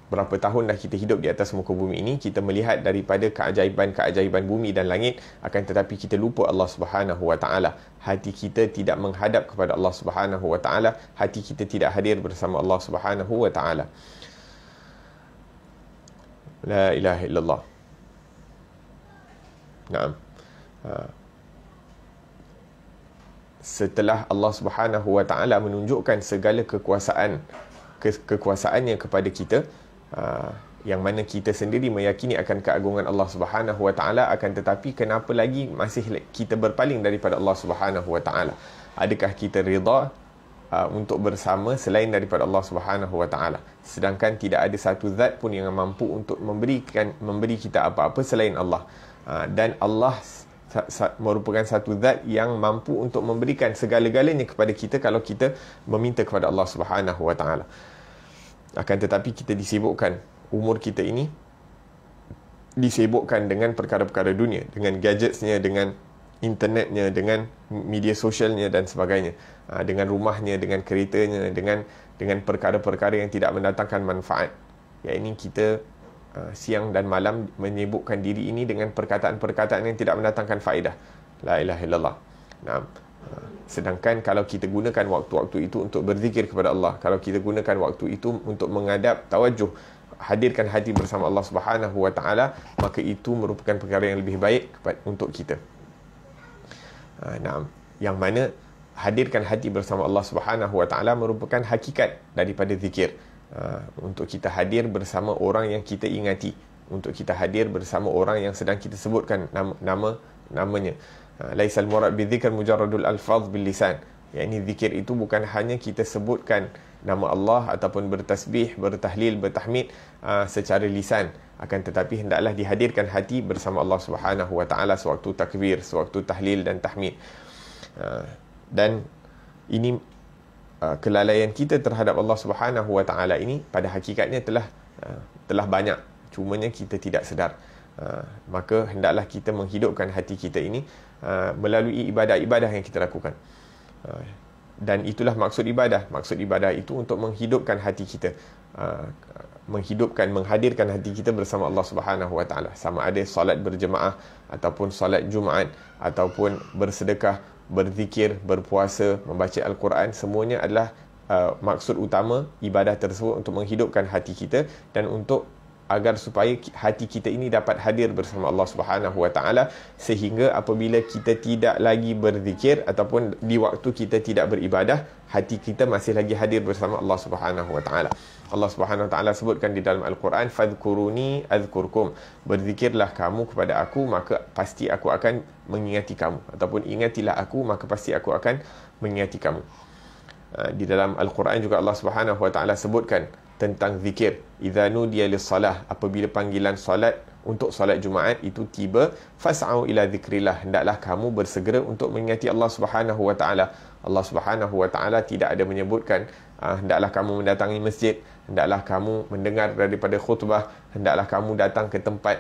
Berapa tahun dah kita hidup di atas muka bumi ini, kita melihat daripada keajaiban-keajaiban bumi dan langit, akan tetapi kita lupa Allah Subhanahu Wa Taala. Hati kita tidak menghadap kepada Allah Subhanahu Wa Taala, hati kita tidak hadir bersama Allah Subhanahu Wa Taala. La ilaha illallah. Naam. Uh setelah Allah Subhanahu Wa Taala menunjukkan segala kekuasaan ke- kekuasaannya kepada kita uh, yang mana kita sendiri meyakini akan keagungan Allah Subhanahu Wa Taala akan tetapi kenapa lagi masih kita berpaling daripada Allah Subhanahu Wa Taala adakah kita redha uh, untuk bersama selain daripada Allah Subhanahu Wa Taala sedangkan tidak ada satu zat pun yang mampu untuk memberikan memberi kita apa-apa selain Allah uh, dan Allah merupakan satu zat yang mampu untuk memberikan segala-galanya kepada kita kalau kita meminta kepada Allah Subhanahu Wa Taala. Akan tetapi kita disibukkan umur kita ini disibukkan dengan perkara-perkara dunia, dengan gadgetsnya, dengan internetnya, dengan media sosialnya dan sebagainya, ha, dengan rumahnya, dengan keretanya, dengan dengan perkara-perkara yang tidak mendatangkan manfaat. Ya ini kita Uh, siang dan malam menyebutkan diri ini dengan perkataan-perkataan yang tidak mendatangkan faedah. La ilaha illallah. Naam. Uh, sedangkan kalau kita gunakan waktu-waktu itu untuk berzikir kepada Allah, kalau kita gunakan waktu itu untuk mengadap tawajuh, hadirkan hati bersama Allah Subhanahu wa taala, maka itu merupakan perkara yang lebih baik untuk kita. Uh, naam. Yang mana hadirkan hati bersama Allah Subhanahu wa taala merupakan hakikat daripada zikir. Uh, untuk kita hadir bersama orang yang kita ingati untuk kita hadir bersama orang yang sedang kita sebutkan nama, nama namanya uh, laisal murad bi dhikr mujarradul alfaz bil lisan yakni zikir itu bukan hanya kita sebutkan nama Allah ataupun bertasbih bertahlil bertahmid uh, secara lisan akan tetapi hendaklah dihadirkan hati bersama Allah Subhanahu wa taala sewaktu takbir sewaktu tahlil dan tahmid dan ini Uh, kelalaian kita terhadap Allah Subhanahu Wa Taala ini pada hakikatnya telah uh, telah banyak cumanya kita tidak sedar uh, maka hendaklah kita menghidupkan hati kita ini melalui ibadah-ibadah yang kita lakukan dan itulah maksud ibadah maksud ibadah itu untuk menghidupkan hati kita menghidupkan menghadirkan hati kita bersama Allah Subhanahu Wa Taala sama ada solat berjemaah ataupun solat Jumaat ataupun bersedekah berzikir, berpuasa, membaca Al-Quran semuanya adalah uh, maksud utama ibadah tersebut untuk menghidupkan hati kita dan untuk agar supaya hati kita ini dapat hadir bersama Allah Subhanahu Wa Taala sehingga apabila kita tidak lagi berzikir ataupun di waktu kita tidak beribadah hati kita masih lagi hadir bersama Allah Subhanahu Wa Taala. Allah Subhanahu Wa Taala sebutkan di dalam Al-Quran fadhkuruni azkurkum. Berzikirlah kamu kepada aku maka pasti aku akan mengingati kamu ataupun ingatilah aku maka pasti aku akan mengingati kamu. Ah, di dalam Al-Quran juga Allah Subhanahu Wa Taala sebutkan tentang zikir idzanu dialis salah apabila panggilan solat untuk solat Jumaat itu tiba fas'au ila zikrillah hendaklah kamu bersegera untuk mengingati Allah Subhanahu wa taala Allah Subhanahu wa taala tidak ada menyebutkan uh, hendaklah kamu mendatangi masjid hendaklah kamu mendengar daripada khutbah hendaklah kamu datang ke tempat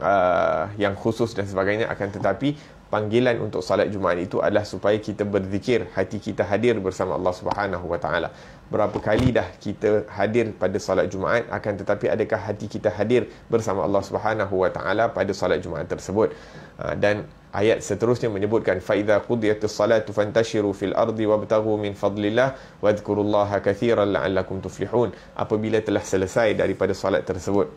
uh, yang khusus dan sebagainya akan tetapi panggilan untuk solat Jumaat itu adalah supaya kita berzikir hati kita hadir bersama Allah Subhanahu wa taala berapa kali dah kita hadir pada solat Jumaat akan tetapi adakah hati kita hadir bersama Allah Subhanahu wa taala pada solat Jumaat tersebut ah, dan ayat seterusnya menyebutkan fa idza salatu fantashiru fil ardi wabtaghu min fadlillah wadhkurullaha katsiran la'allakum tuflihun apabila telah selesai daripada solat tersebut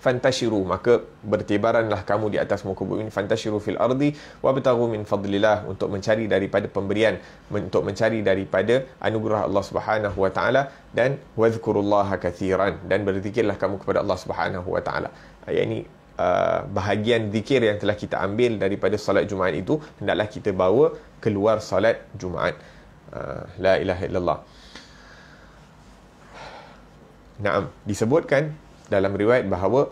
fantashiru maka bertibaranlah kamu di atas muka bumi fantashiru fil ardi wabtaghu min fadlillah untuk mencari daripada pemberian untuk mencari daripada anugerah Allah Subhanahu wa taala dan wazkurullaha kathiran dan berzikirlah kamu kepada Allah Subhanahu wa taala ayat ah, ini Uh, bahagian zikir yang telah kita ambil daripada solat Jumaat itu hendaklah kita bawa keluar solat Jumaat. Uh, la ilaha illallah. Naam, disebutkan dalam riwayat bahawa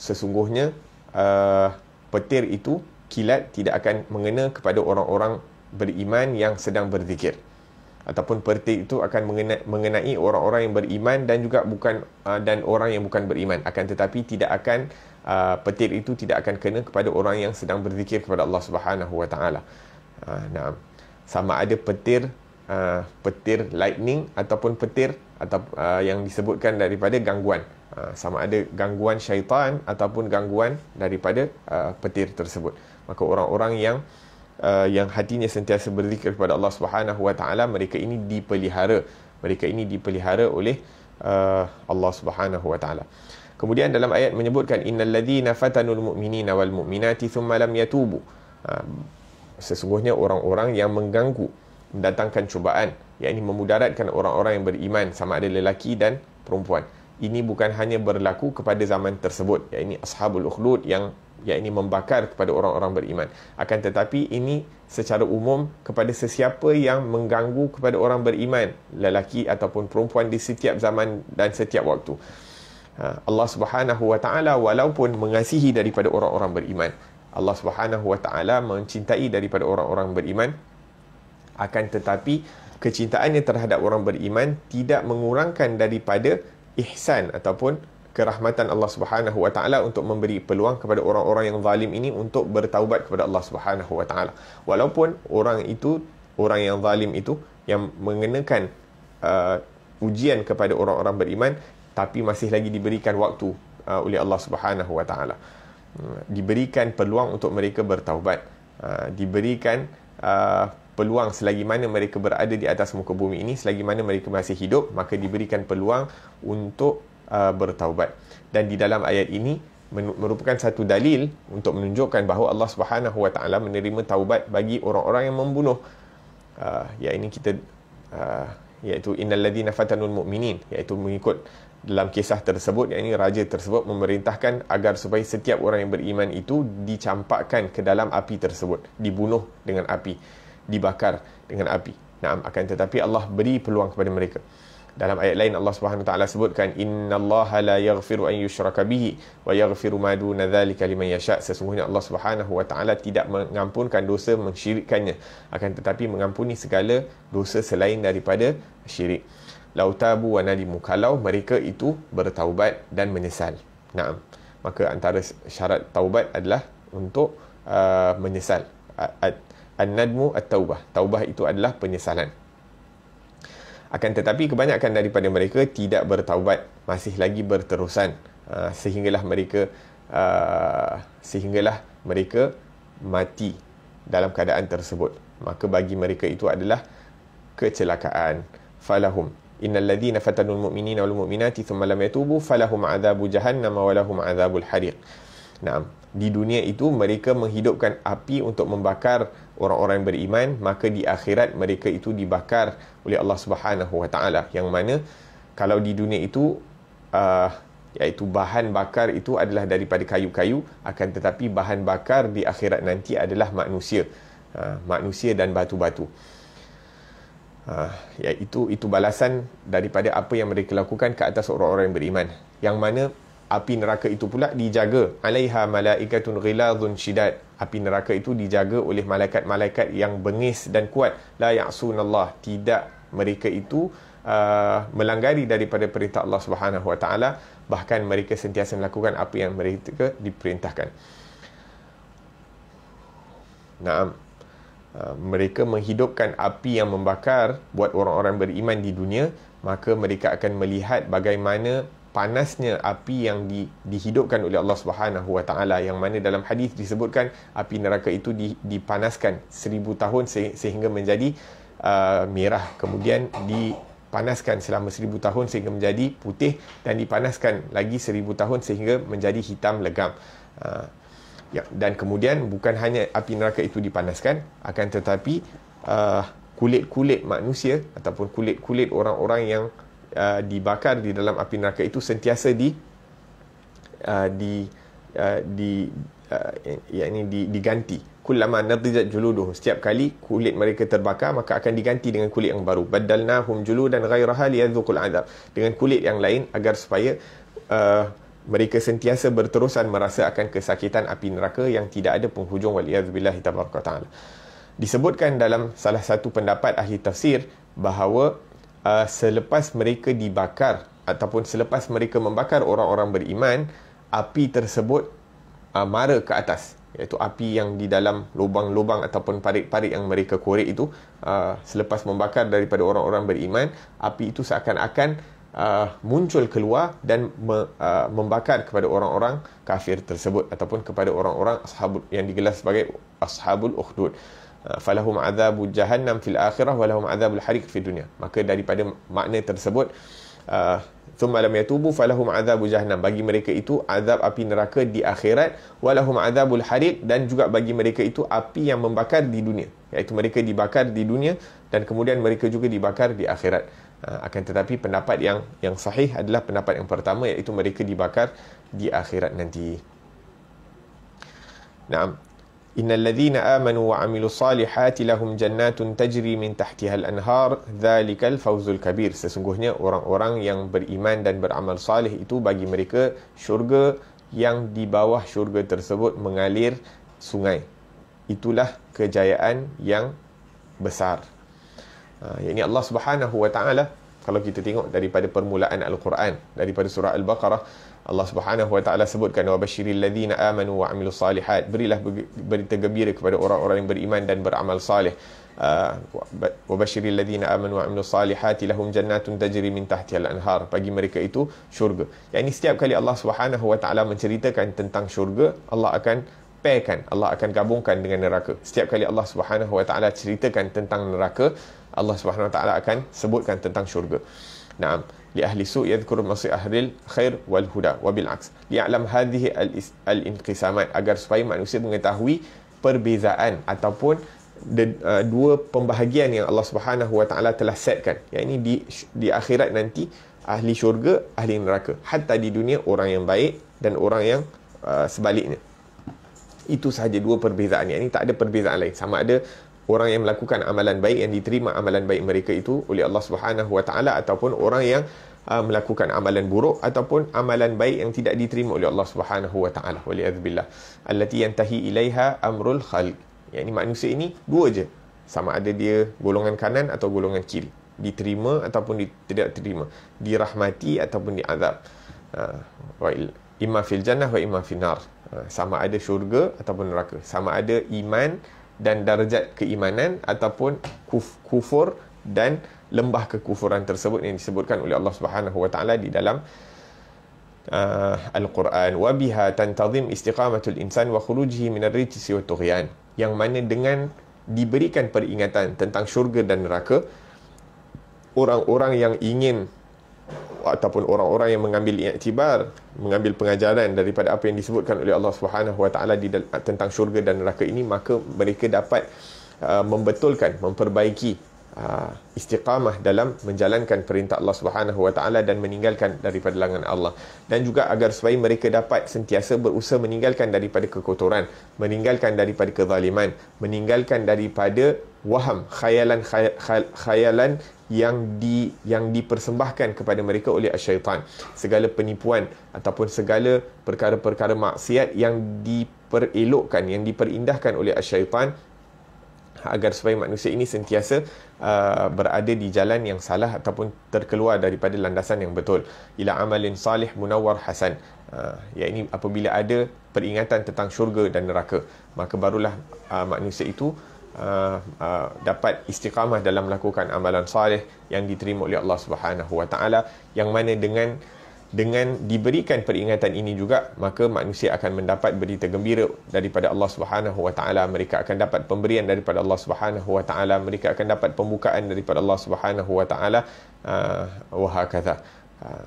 sesungguhnya uh, petir itu kilat tidak akan mengena kepada orang-orang beriman yang sedang berzikir ataupun petir itu akan mengenai orang-orang yang beriman dan juga bukan uh, dan orang yang bukan beriman akan tetapi tidak akan uh, petir itu tidak akan kena kepada orang yang sedang berzikir kepada Allah Subhanahu wa taala. Uh, nah sama ada petir uh, petir lightning ataupun petir atau uh, yang disebutkan daripada gangguan. Uh, sama ada gangguan syaitan ataupun gangguan daripada uh, petir tersebut maka orang-orang yang uh, yang hatinya sentiasa berzikir kepada Allah Subhanahu wa taala mereka ini dipelihara mereka ini dipelihara oleh uh, Allah Subhanahu wa taala kemudian dalam ayat menyebutkan innal ladzina fatanul mu'minina wal mu'minati thumma lam yatubu uh, sesungguhnya orang-orang yang mengganggu mendatangkan cubaan yakni memudaratkan orang-orang yang beriman sama ada lelaki dan perempuan ini bukan hanya berlaku kepada zaman tersebut Ya ini ashabul ukhlud yang ya ini membakar kepada orang-orang beriman akan tetapi ini secara umum kepada sesiapa yang mengganggu kepada orang beriman lelaki ataupun perempuan di setiap zaman dan setiap waktu ha, Allah Subhanahu wa taala walaupun mengasihi daripada orang-orang beriman Allah Subhanahu wa taala mencintai daripada orang-orang beriman akan tetapi kecintaannya terhadap orang beriman tidak mengurangkan daripada ihsan ataupun kerahmatan Allah Subhanahu Wa Taala untuk memberi peluang kepada orang-orang yang zalim ini untuk bertaubat kepada Allah Subhanahu Wa Taala. Walaupun orang itu orang yang zalim itu yang mengenakan uh, ujian kepada orang-orang beriman tapi masih lagi diberikan waktu uh, oleh Allah Subhanahu Wa Taala. Hmm, diberikan peluang untuk mereka bertaubat, uh, diberikan uh, peluang selagi mana mereka berada di atas muka bumi ini selagi mana mereka masih hidup maka diberikan peluang untuk uh, bertaubat dan di dalam ayat ini merupakan satu dalil untuk menunjukkan bahawa Allah Subhanahu Wa Taala menerima taubat bagi orang-orang yang membunuh uh, ya ini kita uh, iaitu innalladhina fatanul mu'minin iaitu mengikut dalam kisah tersebut yang ini raja tersebut memerintahkan agar supaya setiap orang yang beriman itu dicampakkan ke dalam api tersebut dibunuh dengan api dibakar dengan api. Naam akan tetapi Allah beri peluang kepada mereka. Dalam ayat lain Allah Subhanahu taala sebutkan innallaha la yaghfiru an yushraka bihi wa yaghfiru ma duna dzalika liman yasha. Sesungguhnya Allah Subhanahu wa taala tidak mengampunkan dosa mensyirikkannya akan tetapi mengampuni segala dosa selain daripada syirik. Lau tabu wa nadimu kalau mereka itu bertaubat dan menyesal. Naam. Maka antara syarat taubat adalah untuk uh, menyesal. An-nadmu at-taubah. Taubah itu adalah penyesalan. Akan tetapi kebanyakan daripada mereka tidak bertaubat, masih lagi berterusan uh, sehinggalah mereka uh, sehinggalah mereka mati dalam keadaan tersebut. Maka bagi mereka itu adalah kecelakaan. Falahum innal ladzina fatanul mu'minina wal mu'minati thumma lam yatubu falahum adzabu jahannam wa lahum adzabul hariq. Naam, di dunia itu mereka menghidupkan api untuk membakar orang-orang yang beriman maka di akhirat mereka itu dibakar oleh Allah Subhanahu Wa Taala yang mana kalau di dunia itu uh, iaitu bahan bakar itu adalah daripada kayu-kayu akan tetapi bahan bakar di akhirat nanti adalah manusia uh, manusia dan batu-batu uh, ah, iaitu ya, itu balasan daripada apa yang mereka lakukan ke atas orang-orang yang beriman yang mana api neraka itu pula dijaga alaiha malaikatun ghilazun shidad api neraka itu dijaga oleh malaikat-malaikat yang bengis dan kuat la ya'sunallah tidak mereka itu uh, melanggari daripada perintah Allah Subhanahu wa taala bahkan mereka sentiasa melakukan apa yang mereka diperintahkan Nah, uh, mereka menghidupkan api yang membakar buat orang-orang beriman di dunia maka mereka akan melihat bagaimana panasnya api yang di, dihidupkan oleh Allah Subhanahu Wa Taala yang mana dalam hadis disebutkan api neraka itu di, dipanaskan seribu tahun sehingga menjadi uh, merah kemudian dipanaskan selama seribu tahun sehingga menjadi putih dan dipanaskan lagi seribu tahun sehingga menjadi hitam legam. Uh, ya, dan kemudian bukan hanya api neraka itu dipanaskan akan tetapi uh, kulit-kulit manusia ataupun kulit-kulit orang-orang yang Uh, dibakar di dalam api neraka itu sentiasa di uh, di uh, di uh, eh, yakni di, diganti kullama nadijat juluduh setiap kali kulit mereka terbakar maka akan diganti dengan kulit yang baru badalnahum juludan ghairaha liyadhuqul adab dengan kulit yang lain agar supaya uh, mereka sentiasa berterusan merasa akan kesakitan api neraka yang tidak ada penghujung waliyazbillahi tabarakatuh disebutkan dalam salah satu pendapat ahli tafsir bahawa uh, selepas mereka dibakar ataupun selepas mereka membakar orang-orang beriman api tersebut uh, mara ke atas iaitu api yang di dalam lubang-lubang ataupun parit-parit yang mereka korek itu uh, selepas membakar daripada orang-orang beriman api itu seakan-akan uh, muncul keluar dan me, uh, membakar kepada orang-orang kafir tersebut ataupun kepada orang-orang yang digelar sebagai ashabul ukhdud Uh, falahum azabu jahannam fil akhirah walahum azabul Harik fil dunia maka daripada makna tersebut uh, thumma lam yatubu falahum azabu jahannam bagi mereka itu azab api neraka di akhirat walahum azabul Harik dan juga bagi mereka itu api yang membakar di dunia iaitu mereka dibakar di dunia dan kemudian mereka juga dibakar di akhirat uh, akan tetapi pendapat yang yang sahih adalah pendapat yang pertama iaitu mereka dibakar di akhirat nanti Nah. إن amanu آمنوا وعملوا الصالحات لهم جنات تجري من تحتها anhar. ذلك الفوز kabir. sesungguhnya orang-orang yang beriman dan beramal salih itu bagi mereka syurga yang di bawah syurga tersebut mengalir sungai itulah kejayaan yang besar ha uh, yakni Allah Subhanahu wa taala kalau kita tengok daripada permulaan al-Quran daripada surah al-Baqarah Allah Subhanahu Wa Taala sebutkan wa basyiril ladzina amanu wa amilus salihat. Berilah berita gembira kepada orang-orang yang beriman dan beramal saleh. Uh, wa basyiril ladzina amanu wa amilus salihat lahum jannatun tajri min tahtiha al-anhar. Bagi mereka itu syurga. Yang setiap kali Allah Subhanahu Wa Taala menceritakan tentang syurga, Allah akan pairkan, Allah akan gabungkan dengan neraka. Setiap kali Allah Subhanahu Wa Taala ceritakan tentang neraka, Allah Subhanahu Wa Taala akan sebutkan tentang syurga. نعم لأهل السوء يذكر مصير أهل الخير والهدى وبالعكس ليعلم هذه الانقسامات agar supaya manusia mengetahui perbezaan ataupun the, uh, dua pembahagian yang Allah Subhanahu Wa Taala telah setkan yang ini di di akhirat nanti ahli syurga ahli neraka hatta di dunia orang yang baik dan orang yang uh, sebaliknya itu sahaja dua perbezaan yang ini tak ada perbezaan lain sama ada orang yang melakukan amalan baik yang diterima amalan baik mereka itu oleh Allah Subhanahu Wa Taala ataupun orang yang uh, melakukan amalan buruk ataupun amalan baik yang tidak diterima oleh Allah Subhanahu Wa Taala wali azbillah allati yantahi ilaiha amrul khalq yang ini manusia ini dua je sama ada dia golongan kanan atau golongan kiri diterima ataupun tidak terima dirahmati ataupun diazab uh, wa imma fil jannah wa imma fil nar ah, sama ada syurga ataupun neraka sama ada iman dan darjat keimanan ataupun kuf, kufur dan lembah kekufuran tersebut yang disebutkan oleh Allah Subhanahu wa taala di dalam uh, al-Quran wa biha tantazim istiqamatul insan wa khurujihi min ar-rijs wa tughyan yang mana dengan diberikan peringatan tentang syurga dan neraka orang-orang yang ingin ataupun orang-orang yang mengambil iktibar mengambil pengajaran daripada apa yang disebutkan oleh Allah Subhanahu Wa Taala tentang syurga dan neraka ini maka mereka dapat uh, membetulkan memperbaiki uh, istiqamah dalam menjalankan perintah Allah Subhanahu Wa Taala dan meninggalkan daripada larangan Allah dan juga agar supaya mereka dapat sentiasa berusaha meninggalkan daripada kekotoran, meninggalkan daripada kezaliman, meninggalkan daripada waham, khayalan khayal, khayalan yang di yang dipersembahkan kepada mereka oleh syaitan. Segala penipuan ataupun segala perkara-perkara maksiat yang diperelokkan, yang diperindahkan oleh syaitan agar supaya manusia ini sentiasa uh, berada di jalan yang salah ataupun terkeluar daripada landasan yang betul ila amalin salih munawar hasan uh, ini apabila ada peringatan tentang syurga dan neraka maka barulah uh, manusia itu Uh, uh, dapat istiqamah dalam melakukan amalan salih yang diterima oleh Allah Subhanahu Wa Taala yang mana dengan dengan diberikan peringatan ini juga maka manusia akan mendapat berita gembira daripada Allah Subhanahu wa taala mereka akan dapat pemberian daripada Allah Subhanahu wa taala mereka akan dapat pembukaan daripada Allah Subhanahu wa taala ah, wa hakadha ah,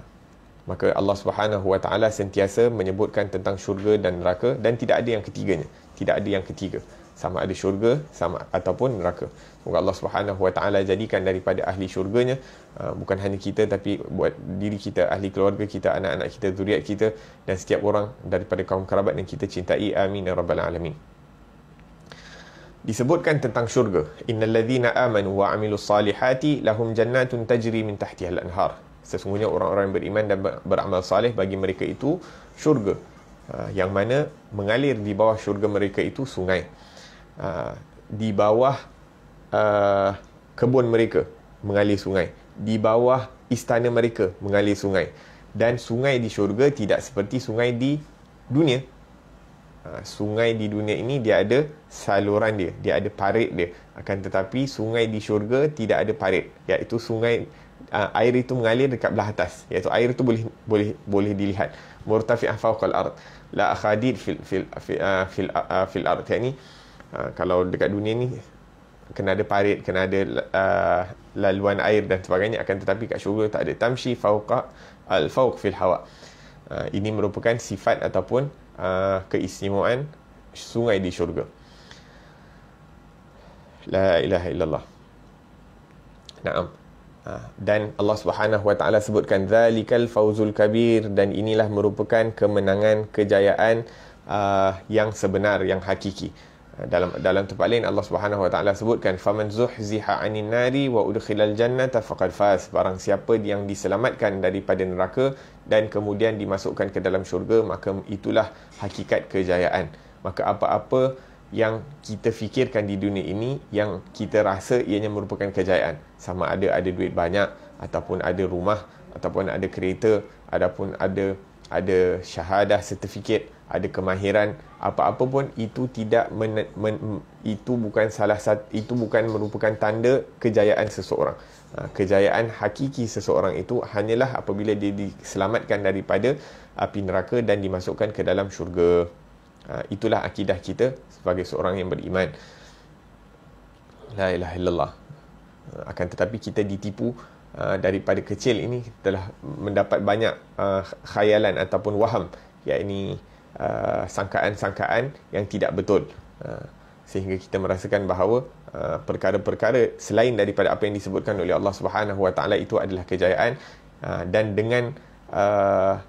maka Allah Subhanahu wa taala sentiasa menyebutkan tentang syurga dan neraka dan tidak ada yang ketiganya tidak ada yang ketiga sama ada syurga sama ataupun neraka. Semoga Allah Subhanahu Wa Taala jadikan daripada ahli syurganya uh, bukan hanya kita tapi buat diri kita, ahli keluarga kita, anak-anak kita, zuriat kita dan setiap orang daripada kaum kerabat yang kita cintai. Amin ya rabbal alamin. Disebutkan tentang syurga, innal ladzina amanu wa amilus salihati lahum jannatun tajri min tahtiha al-anhar. Sesungguhnya orang-orang yang beriman dan beramal saleh bagi mereka itu syurga uh, yang mana mengalir di bawah syurga mereka itu sungai. Ah, di bawah uh, kebun mereka mengalir sungai di bawah istana mereka mengalir sungai dan sungai di syurga tidak seperti sungai di dunia uh, sungai di dunia ini dia ada saluran dia dia ada parit dia akan tetapi sungai di syurga tidak ada parit iaitu sungai uh, air itu mengalir dekat belah atas iaitu air itu boleh boleh boleh dilihat murtafi'a fawqal ard la khadid fil fil fil uh, fil, ard yakni uh, Ah, kalau dekat dunia ni kena ada parit kena ada uh, laluan air dan sebagainya akan tetapi kat syurga tak ada tamshi fauqa al fauq fil hawa uh, ini merupakan sifat ataupun uh, keistimewaan sungai di syurga la ilaha illallah naam dan Allah Subhanahu wa taala sebutkan zalikal fauzul kabir dan inilah merupakan kemenangan kejayaan uh, yang sebenar yang hakiki dalam dalam tempat lain Allah Subhanahu Wa Taala sebutkan faman zuhziha anin nari wa udkhilal jannata faqad faz barang siapa yang diselamatkan daripada neraka dan kemudian dimasukkan ke dalam syurga maka itulah hakikat kejayaan maka apa-apa yang kita fikirkan di dunia ini yang kita rasa ianya merupakan kejayaan sama ada ada duit banyak ataupun ada rumah ataupun ada kereta ataupun ada ada syahadah sertifikat ada kemahiran apa-apa pun itu tidak men, men, itu bukan salah satu itu bukan merupakan tanda kejayaan seseorang. Ha, kejayaan hakiki seseorang itu hanyalah apabila dia diselamatkan daripada api neraka dan dimasukkan ke dalam syurga. Ha, itulah akidah kita sebagai seorang yang beriman. La ilaha illallah. akan tetapi kita ditipu ha, daripada kecil ini telah mendapat banyak khayalan ataupun waham ya ini Uh, sangkaan-sangkaan yang tidak betul. Uh, sehingga kita merasakan bahawa uh, perkara-perkara selain daripada apa yang disebutkan oleh Allah Subhanahu Wa Taala itu adalah kejayaan dan dengan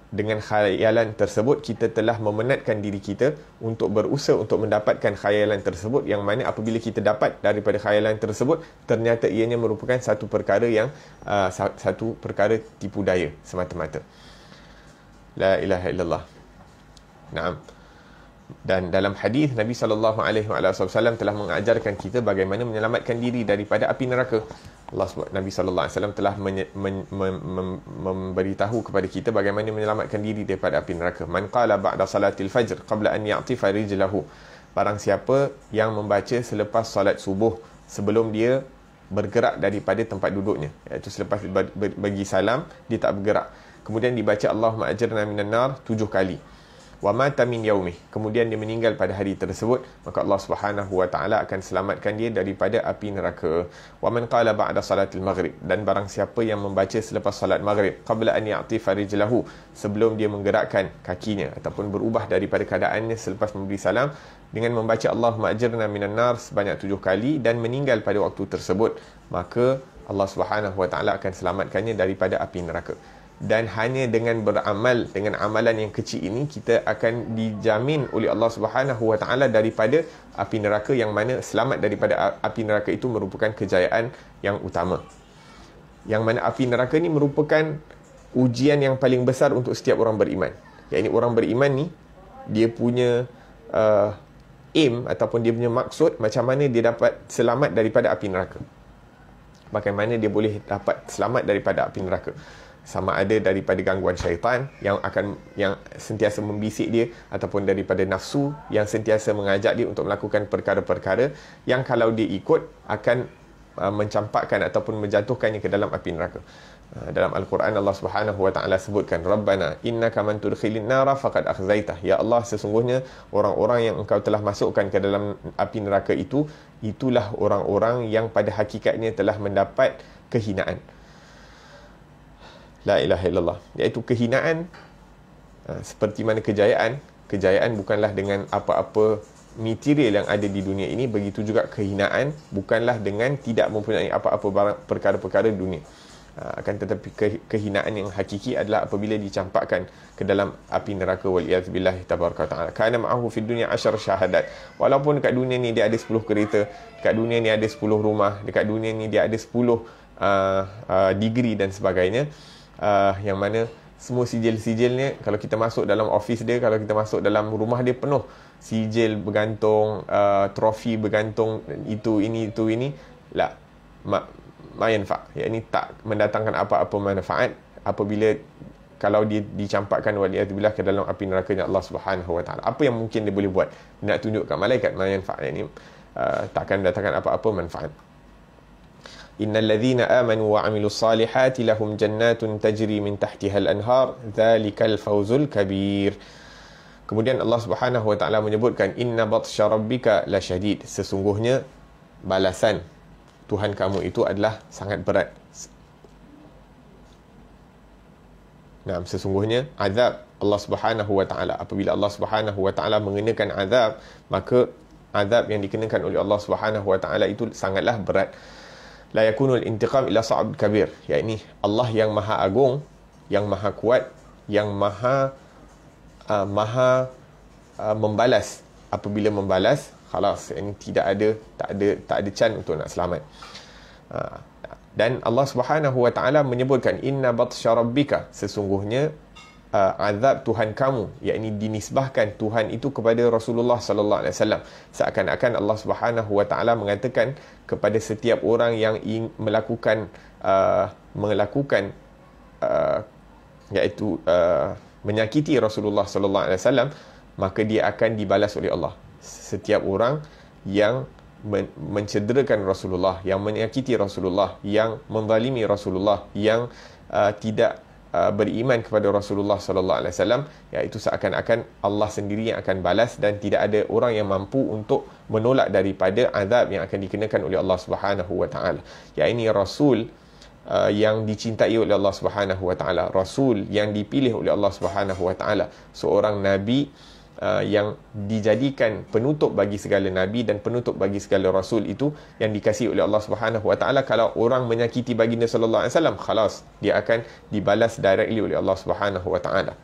dengan khayalan tersebut kita telah memenatkan diri kita untuk berusaha untuk mendapatkan khayalan tersebut yang mana apabila kita dapat daripada khayalan tersebut ternyata ianya merupakan satu perkara yang satu perkara tipu daya semata-mata la ilaha illallah Nah, Dan dalam hadis Nabi sallallahu alaihi wasallam telah mengajarkan kita bagaimana menyelamatkan diri daripada api neraka. Allah Nabi sallallahu alaihi wasallam telah menye, men, mem, mem, memberitahu kepada kita bagaimana menyelamatkan diri daripada api neraka. Man qala ba'da salatil fajr qabla an ya'tifa rijlahu. Barang siapa yang membaca selepas solat subuh sebelum dia bergerak daripada tempat duduknya iaitu selepas bagi salam dia tak bergerak kemudian dibaca Allahumma ajirna minan nar tujuh kali wa mata min yaumih kemudian dia meninggal pada hari tersebut maka Allah Subhanahu wa taala akan selamatkan dia daripada api neraka wa man qala ba'da salatil maghrib dan barang siapa yang membaca selepas salat maghrib qabla an ya'ti farijlahu sebelum dia menggerakkan kakinya ataupun berubah daripada keadaannya selepas memberi salam dengan membaca Allahumma ajirna minan nar sebanyak tujuh kali dan meninggal pada waktu tersebut maka Allah Subhanahu wa taala akan selamatkannya daripada api neraka dan hanya dengan beramal dengan amalan yang kecil ini kita akan dijamin oleh Allah Subhanahu Wa Taala daripada api neraka yang mana selamat daripada api neraka itu merupakan kejayaan yang utama. Yang mana api neraka ini merupakan ujian yang paling besar untuk setiap orang beriman. Yang ini orang beriman ni dia punya uh, aim ataupun dia punya maksud macam mana dia dapat selamat daripada api neraka. Bagaimana dia boleh dapat selamat daripada api neraka sama ada daripada gangguan syaitan yang akan yang sentiasa membisik dia ataupun daripada nafsu yang sentiasa mengajak dia untuk melakukan perkara-perkara yang kalau dia ikut akan uh, mencampakkan ataupun menjatuhkannya ke dalam api neraka. Uh, dalam al-Quran Allah Subhanahu wa taala sebutkan rabbana innaka man tudkhilin nara faqad akhzaitah ya Allah sesungguhnya orang-orang yang engkau telah masukkan ke dalam api neraka itu itulah orang-orang yang pada hakikatnya telah mendapat kehinaan la ilaha illallah iaitu kehinaan ha, seperti mana kejayaan kejayaan bukanlah dengan apa-apa material yang ada di dunia ini begitu juga kehinaan bukanlah dengan tidak mempunyai apa-apa barang perkara-perkara dunia ha, akan tetapi ke, kehinaan yang hakiki adalah apabila dicampakkan ke dalam api neraka wal iaz billah tabaraka taala kana ma'ahu fid dunya ashar shahadat walaupun dekat dunia ni dia ada 10 kereta dekat dunia ni ada 10 rumah dekat dunia ni dia ada 10 uh, uh, degree dan sebagainya uh, yang mana semua sijil-sijilnya kalau kita masuk dalam office dia kalau kita masuk dalam rumah dia penuh sijil bergantung uh, trofi bergantung itu ini itu ini lah main fa ya ini tak mendatangkan apa-apa manfaat apabila kalau dia dicampakkan waliyatullah ke dalam api neraka yang Allah Subhanahu wa apa yang mungkin dia boleh buat nak tunjuk kat malaikat main fa ini uh, ah, takkan mendatangkan apa-apa manfaat إن amanu wa وعملوا الصالحات لهم جنات تجري من تحتها anhar ذلك الفوز kabir. Kemudian Allah Subhanahu Wa Taala menyebutkan inna batsha rabbika la syadid sesungguhnya balasan Tuhan kamu itu adalah sangat berat. Nah, sesungguhnya azab Allah Subhanahu Wa Taala apabila Allah Subhanahu Wa Taala mengenakan azab maka azab yang dikenakan oleh Allah Subhanahu Wa Taala itu sangatlah berat. Layakunul intiqam ila sa'ad kabir yakni Allah yang maha agung yang maha kuat yang maha uh, maha uh, membalas apabila membalas khalas ini tidak ada tak ada tak ada chance untuk nak selamat uh, dan Allah Subhanahu wa taala menyebutkan inna bat rabbika sesungguhnya uh, azab Tuhan kamu yakni dinisbahkan Tuhan itu kepada Rasulullah sallallahu alaihi wasallam seakan-akan Allah Subhanahu wa taala mengatakan kepada setiap orang yang melakukan uh, melakukan uh, iaitu uh, menyakiti Rasulullah sallallahu alaihi wasallam maka dia akan dibalas oleh Allah setiap orang yang men- mencederakan Rasulullah yang menyakiti Rasulullah yang menzalimi Rasulullah yang uh, tidak Uh, beriman kepada Rasulullah sallallahu alaihi wasallam iaitu seakan-akan Allah sendiri yang akan balas dan tidak ada orang yang mampu untuk menolak daripada azab yang akan dikenakan oleh Allah Subhanahu wa taala. Ya ini Rasul uh, yang dicintai oleh Allah Subhanahu wa taala, Rasul yang dipilih oleh Allah Subhanahu wa taala, seorang nabi Uh, yang dijadikan penutup bagi segala nabi dan penutup bagi segala rasul itu yang dikasihi oleh Allah Subhanahu Wa Taala kalau orang menyakiti baginda sallallahu alaihi wasallam khalas dia akan dibalas directly oleh Allah Subhanahu Wa Taala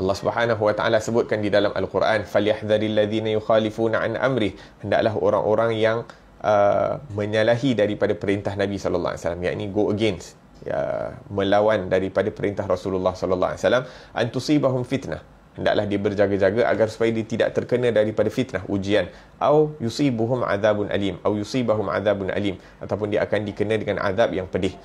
Allah Subhanahu Wa Taala sebutkan di dalam al-Quran falyahdharil ladzina yukhalifuna an amri hendaklah orang-orang yang uh, menyalahi daripada perintah Nabi sallallahu alaihi wasallam yakni go against ya, melawan daripada perintah Rasulullah sallallahu alaihi wasallam an fitnah hendaklah dia berjaga-jaga agar supaya dia tidak terkena daripada fitnah ujian au yusibuhum adzabun alim au yusibahum adzabun alim ataupun dia akan dikena dengan azab yang pedih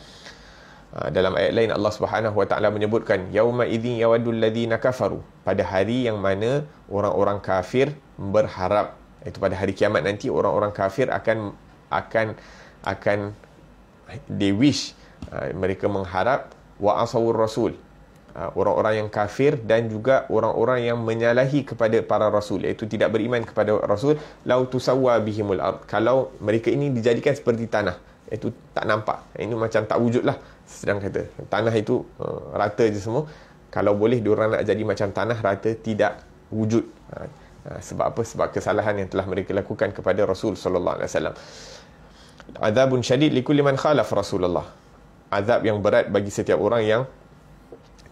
ha, dalam ayat lain Allah Subhanahu wa taala menyebutkan yauma idzin yawadul ladzina kafaru pada hari yang mana orang-orang kafir berharap itu pada hari kiamat nanti orang-orang kafir akan akan akan they wish ha, mereka mengharap wa asawur rasul Ah, orang-orang yang kafir dan juga orang-orang yang menyalahi kepada para rasul iaitu tidak beriman kepada rasul la tusawwa bihimul ard kalau mereka ini dijadikan seperti tanah itu tak nampak ini macam tak wujudlah sedang kata tanah itu eh, rata je semua kalau boleh diorang nak jadi macam tanah rata tidak wujud ah, ah, sebab apa sebab kesalahan yang telah mereka lakukan kepada rasul sallallahu alaihi wasallam azabun syadid likulli man khalaf rasulullah azab yang berat bagi setiap orang yang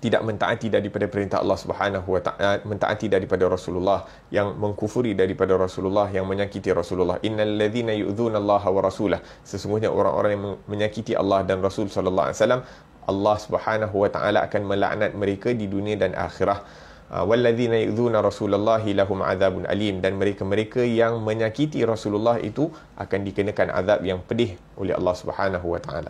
tidak mentaati daripada perintah Allah Subhanahu wa taala eh, mentaati daripada Rasulullah yang mengkufuri daripada Rasulullah yang menyakiti Rasulullah innal ladzina yu'dzuna Allah wa rasulah sesungguhnya orang-orang yang menyakiti Allah dan Rasul sallallahu alaihi wasallam Allah Subhanahu wa taala akan melaknat mereka di dunia dan akhirah ah, walladzina yu'dzuna rasulullah lahum adzabun alim dan mereka-mereka yang menyakiti Rasulullah itu akan dikenakan azab yang pedih oleh Allah Subhanahu wa taala.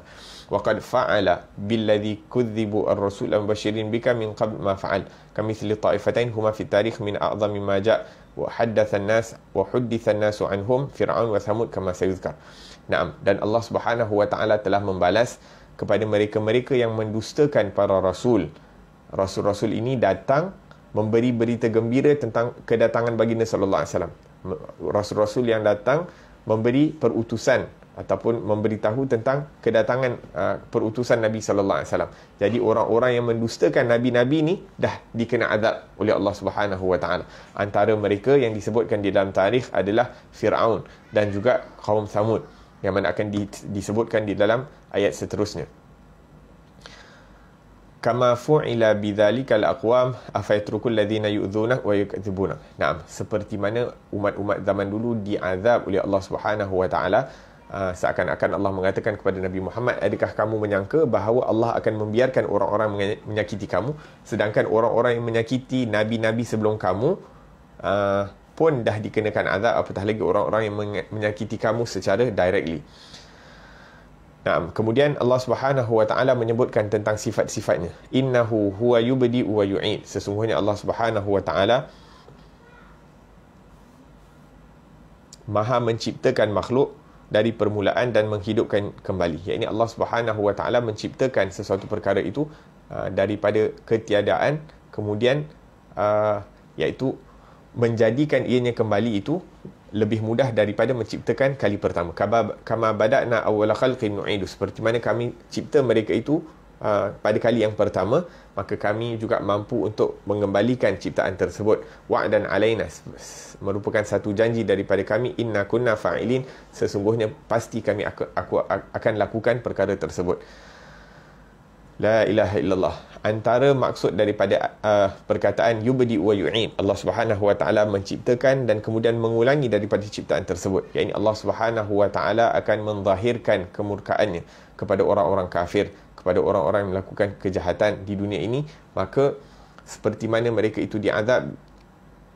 وقد فعل بالذي كذب الرسول المبشرين بك من قبل ما فعل كمثل طائفتين هما في التاريخ من أعظم ما جاء وحدث الناس وحدث الناس عنهم فرعون وثمود kama سيذكر نعم dan Allah subhanahu wa ta'ala telah membalas kepada mereka-mereka yang mendustakan para rasul rasul-rasul ini datang memberi berita gembira tentang kedatangan baginda sallallahu alaihi wasallam rasul-rasul yang datang memberi perutusan ataupun memberitahu tentang kedatangan uh, perutusan Nabi sallallahu alaihi wasallam. Jadi orang-orang yang mendustakan nabi-nabi ni dah dikena azab oleh Allah Subhanahu wa taala. Antara mereka yang disebutkan di dalam tarikh adalah Firaun dan juga kaum Samud yang mana akan di, disebutkan di dalam ayat seterusnya. Kama fu'ila bidzalikal aqwam afa yatruku alladhina yu'dhuna wa yukadzibuna. Naam, seperti mana umat-umat zaman dulu diazab oleh Allah Subhanahu wa taala Ah, seakan-akan Allah mengatakan kepada Nabi Muhammad adakah kamu menyangka bahawa Allah akan membiarkan orang-orang menyakiti kamu sedangkan orang-orang yang menyakiti nabi-nabi sebelum kamu uh, pun dah dikenakan azab apatah lagi orang-orang yang menyakiti kamu secara directly Nah, kemudian Allah Subhanahu menyebutkan tentang sifat-sifatnya. Innahu huwa yubdi wa yu'id. Sesungguhnya Allah Subhanahu Maha menciptakan makhluk dari permulaan dan menghidupkan kembali. Ia ini Allah Subhanahu Wa Taala menciptakan sesuatu perkara itu uh, daripada ketiadaan kemudian uh, iaitu menjadikan ianya kembali itu lebih mudah daripada menciptakan kali pertama. Kama bada'na awwala khalqin nu'idu. Seperti mana kami cipta mereka itu Uh, pada kali yang pertama maka kami juga mampu untuk mengembalikan ciptaan tersebut Wa dan alainas merupakan satu janji daripada kami inna kunna fa'ilin sesungguhnya pasti kami aku, aku, akan lakukan perkara tersebut la ilaha illallah antara maksud daripada uh, perkataan yubdi wa yu'in Allah Subhanahu wa taala menciptakan dan kemudian mengulangi daripada ciptaan tersebut yakni Allah Subhanahu wa taala akan menzahirkan kemurkaannya kepada orang-orang kafir kepada orang-orang yang melakukan kejahatan di dunia ini maka seperti mana mereka itu diazab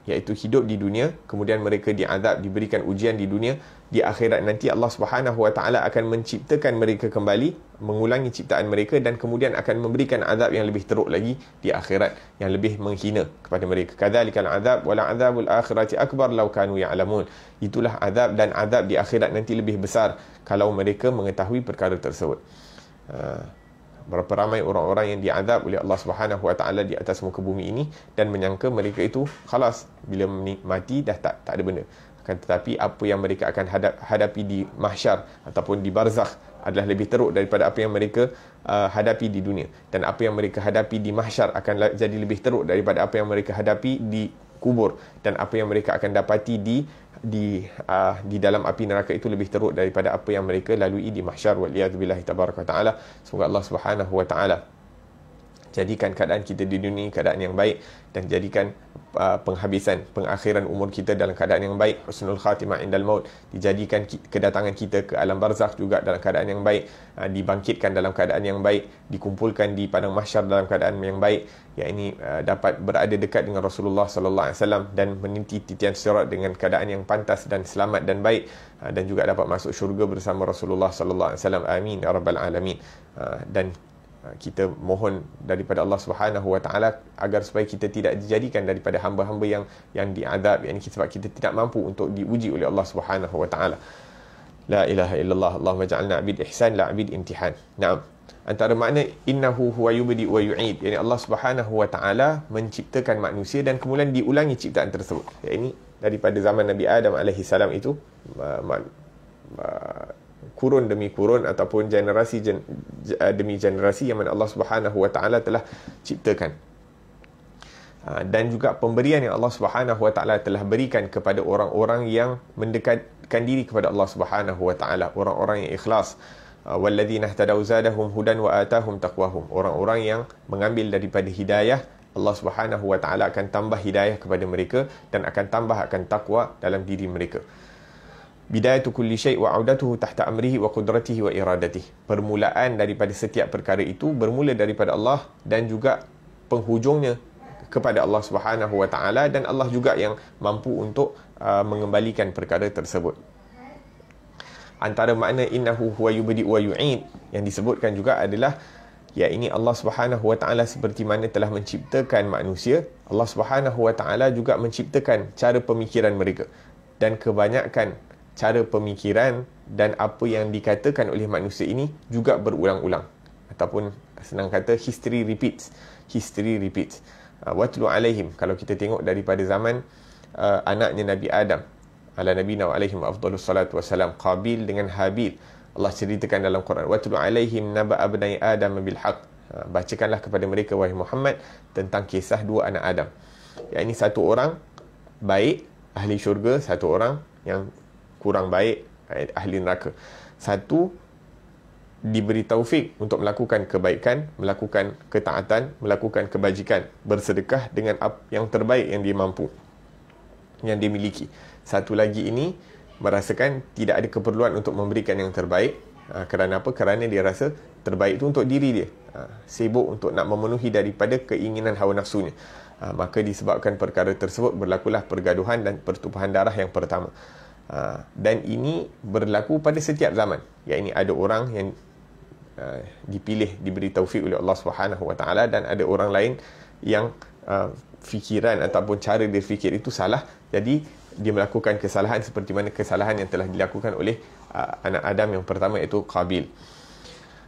iaitu hidup di dunia kemudian mereka diazab diberikan ujian di dunia di akhirat nanti Allah Subhanahu wa taala akan menciptakan mereka kembali mengulangi ciptaan mereka dan kemudian akan memberikan azab yang lebih teruk lagi di akhirat yang lebih menghina kepada mereka kadzalikal azab wala azabul akhirati akbar law kanu ya'lamun itulah azab dan azab di akhirat nanti lebih besar kalau mereka mengetahui perkara tersebut ah, berapa ramai orang-orang yang diazab oleh Allah Subhanahu Wa Taala di atas muka bumi ini dan menyangka mereka itu khalas bila mati dah tak tak ada benda akan tetapi apa yang mereka akan hadap, hadapi di mahsyar ataupun di barzakh adalah lebih teruk daripada apa yang mereka uh, hadapi di dunia dan apa yang mereka hadapi di mahsyar akan jadi lebih teruk daripada apa yang mereka hadapi di kubur dan apa yang mereka akan dapati di di uh, di dalam api neraka itu lebih teruk daripada apa yang mereka lalui di mahsyar waliyadzubillahi tabaraka wa ta'ala semoga Allah subhanahu wa ta'ala jadikan keadaan kita di dunia keadaan yang baik dan jadikan Uh, penghabisan pengakhiran umur kita dalam keadaan yang baik husnul khatimah indal maut dijadikan kedatangan kita ke alam barzakh juga dalam keadaan yang baik uh, dibangkitkan dalam keadaan yang baik dikumpulkan di padang mahsyar dalam keadaan yang baik yakni uh, dapat berada dekat dengan Rasulullah sallallahu alaihi wasallam dan meniti titian sirat dengan keadaan yang pantas dan selamat dan baik dan juga dapat masuk syurga bersama Rasulullah sallallahu alaihi wasallam amin ya rabbal alamin dan Ah, kita mohon daripada Allah Subhanahu Wa Taala agar supaya kita tidak dijadikan daripada hamba-hamba yang yang diadab yang kita, sebab kita tidak mampu untuk diuji oleh Allah Subhanahu Wa Taala. La ilaha illallah Allah ja'alna abid ihsan la abid imtihan. Naam. Antara makna innahu huwa yubdi wa yu'id. Yani Allah Subhanahu Wa Taala menciptakan manusia dan kemudian diulangi ciptaan tersebut. Yang ini daripada zaman Nabi Adam alaihi salam itu uh, kurun demi kurun ataupun generasi gen, uh, demi generasi yang mana Allah Subhanahu Wa Taala telah ciptakan. Uh, dan juga pemberian yang Allah Subhanahu Wa Taala telah berikan kepada orang-orang yang mendekatkan diri kepada Allah Subhanahu Wa Taala, orang-orang yang ikhlas. Ha, walladzina ihtadaw zadahum hudan wa atahum taqwahum. Orang-orang yang mengambil daripada hidayah, Allah Subhanahu Wa Taala akan tambah hidayah kepada mereka dan akan tambah akan takwa dalam diri mereka. Bidayatu kulli syai' wa audatuhu tahta amrihi wa qudratihi wa iradatihi. Permulaan daripada setiap perkara itu bermula daripada Allah dan juga penghujungnya kepada Allah Subhanahu wa taala dan Allah juga yang mampu untuk uh, mengembalikan perkara tersebut. Antara makna innahu huwa yubdi wa yu'id yang disebutkan juga adalah ya ini Allah Subhanahu wa taala seperti mana telah menciptakan manusia, Allah Subhanahu wa taala juga menciptakan cara pemikiran mereka dan kebanyakan cara pemikiran dan apa yang dikatakan oleh manusia ini juga berulang-ulang ataupun senang kata history repeats history repeats uh, watlu alaihim kalau kita tengok daripada zaman uh, anaknya Nabi Adam ala Nabi Nau alaihim afdalus salatu wassalam Qabil dengan Habil Allah ceritakan dalam Quran watlu alaihim naba abnai Adam bil haq ah, bacakanlah kepada mereka wahai Muhammad tentang kisah dua anak Adam yang ini satu orang baik ahli syurga satu orang yang kurang baik eh, ahli neraka. Satu diberi taufik untuk melakukan kebaikan, melakukan ketaatan, melakukan kebajikan, bersedekah dengan yang terbaik yang dia mampu yang dia miliki. Satu lagi ini merasakan tidak ada keperluan untuk memberikan yang terbaik ah, kerana apa? Kerana dia rasa terbaik itu untuk diri dia. Ah, sibuk untuk nak memenuhi daripada keinginan hawa nafsunya. Ah, maka disebabkan perkara tersebut berlakulah pergaduhan dan pertumpahan darah yang pertama. Ha, dan ini berlaku pada setiap zaman. Yang ini ada orang yang ha, dipilih, diberi taufik oleh Allah Subhanahu Wa dan ada orang lain yang ha, fikiran ataupun cara dia fikir itu salah. Jadi dia melakukan kesalahan seperti mana kesalahan yang telah dilakukan oleh anak Adam yang pertama iaitu Qabil.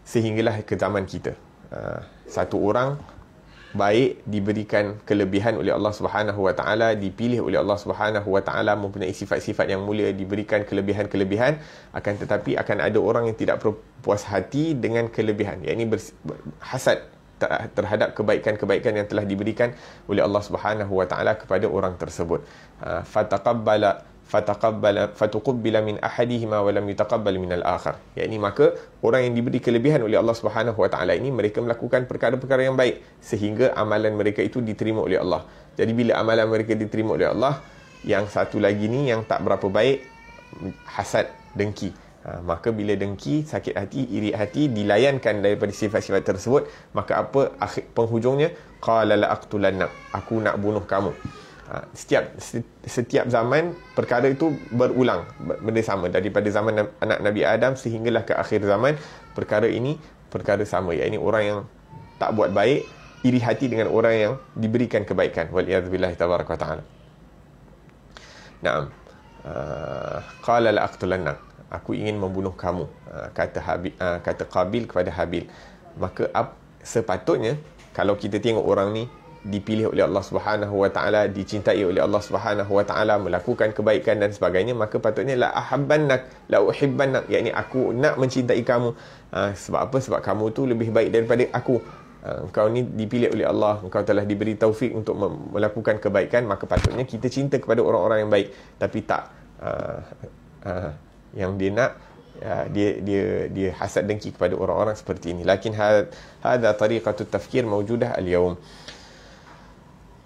Sehinggalah ke zaman kita. satu orang baik diberikan kelebihan oleh Allah Subhanahu Wa Taala dipilih oleh Allah Subhanahu Wa Taala mempunyai sifat-sifat yang mulia diberikan kelebihan-kelebihan akan tetapi akan ada orang yang tidak puas hati dengan kelebihan yakni hasad terhadap kebaikan-kebaikan yang telah diberikan oleh Allah Subhanahu Wa Taala kepada orang tersebut ah, fataqabbala fataqabbala fatuqabbala min ahadihima wa lam yutaqabbal min al-akhar yakni maka orang yang diberi kelebihan oleh Allah Subhanahu wa taala ini mereka melakukan perkara-perkara yang baik sehingga amalan mereka itu diterima oleh Allah jadi bila amalan mereka diterima oleh Allah yang satu lagi ni yang tak berapa baik hasad dengki ha, maka bila dengki sakit hati iri hati dilayankan daripada sifat-sifat tersebut maka apa akhir penghujungnya qala la aku nak bunuh kamu Ah, setiap setiap zaman perkara itu berulang benda sama daripada zaman anak Nabi Adam sehinggalah ke akhir zaman perkara ini perkara sama iaitu orang yang tak buat baik iri hati dengan orang yang diberikan kebaikan wal iyad billahi tabaarak wa ta'ala Naam ah, qala la aqtulanna aku ingin membunuh kamu ah, kata Habib kata Qabil kepada Habil maka sepatutnya kalau kita tengok orang ni dipilih oleh Allah Subhanahu Wa Taala, dicintai oleh Allah Subhanahu Wa Taala, melakukan kebaikan dan sebagainya, maka patutnya la ahabbannak, la uhibbannak, yakni aku nak mencintai kamu. Ha, sebab apa? Sebab kamu tu lebih baik daripada aku. Ha, engkau ni dipilih oleh Allah, kau telah diberi taufik untuk melakukan kebaikan, maka patutnya kita cinta kepada orang-orang yang baik. Tapi tak ha, ha, yang dia nak Ya, dia dia dia hasad dengki kepada orang-orang seperti ini lakin ha-, hada tariqatu tafkir mawjudah al-yawm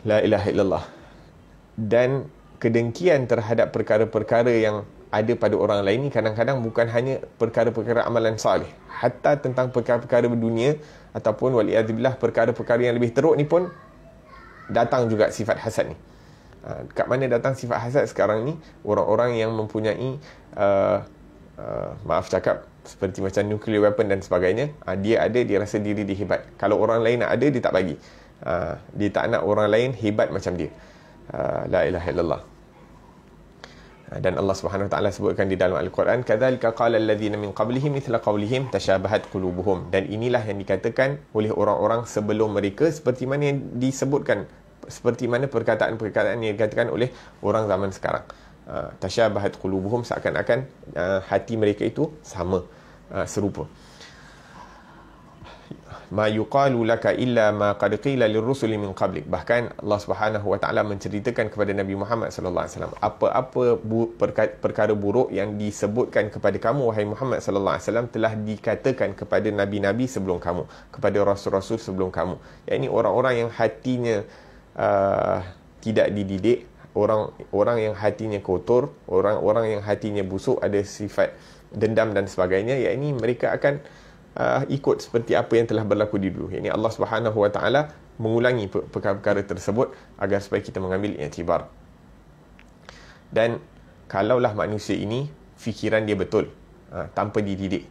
La ilaha illallah. Dan kedengkian terhadap perkara-perkara yang ada pada orang lain ni kadang-kadang bukan hanya perkara-perkara amalan salih. Hatta tentang perkara-perkara dunia ataupun waliyahzibillah perkara-perkara yang lebih teruk ni pun datang juga sifat hasad ni. Ha, kat mana datang sifat hasad sekarang ni orang-orang yang mempunyai uh, uh, maaf cakap seperti macam nuclear weapon dan sebagainya uh, dia ada dia rasa diri dia Kalau orang lain nak ada dia tak bagi. Ah, dia tak nak orang lain hebat macam dia. Ah, la ilaha illallah. Ah, dan Allah Subhanahu Wa Taala sebutkan di dalam Al-Quran, "Kadzalika qala alladziina min qablihim mithla qawlihim tashabahat qulubuhum." Dan inilah yang dikatakan oleh orang-orang sebelum mereka seperti mana yang disebutkan seperti mana perkataan-perkataan yang dikatakan oleh orang zaman sekarang. Tashabahat kulubuhum seakan-akan hati mereka itu sama serupa ma yuqalu laka illa ma qad qila lirrusuli min qablik bahkan Allah Subhanahu wa taala menceritakan kepada Nabi Muhammad sallallahu alaihi wasallam apa-apa bu- perka- perkara buruk yang disebutkan kepada kamu wahai Muhammad sallallahu alaihi wasallam telah dikatakan kepada nabi-nabi sebelum kamu kepada rasul-rasul sebelum kamu yakni orang-orang yang hatinya uh, tidak dididik orang orang yang hatinya kotor orang-orang yang hatinya busuk ada sifat dendam dan sebagainya yakni mereka akan uh, ikut seperti apa yang telah berlaku di dulu. Ini Allah Subhanahu Wa Taala mengulangi perkara tersebut agar supaya kita mengambil i'tibar. Dan kalaulah manusia ini fikiran dia betul uh, tanpa dididik.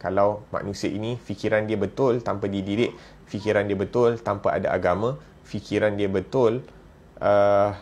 Kalau manusia ini fikiran dia betul tanpa dididik, fikiran dia betul tanpa ada agama, fikiran dia betul uh,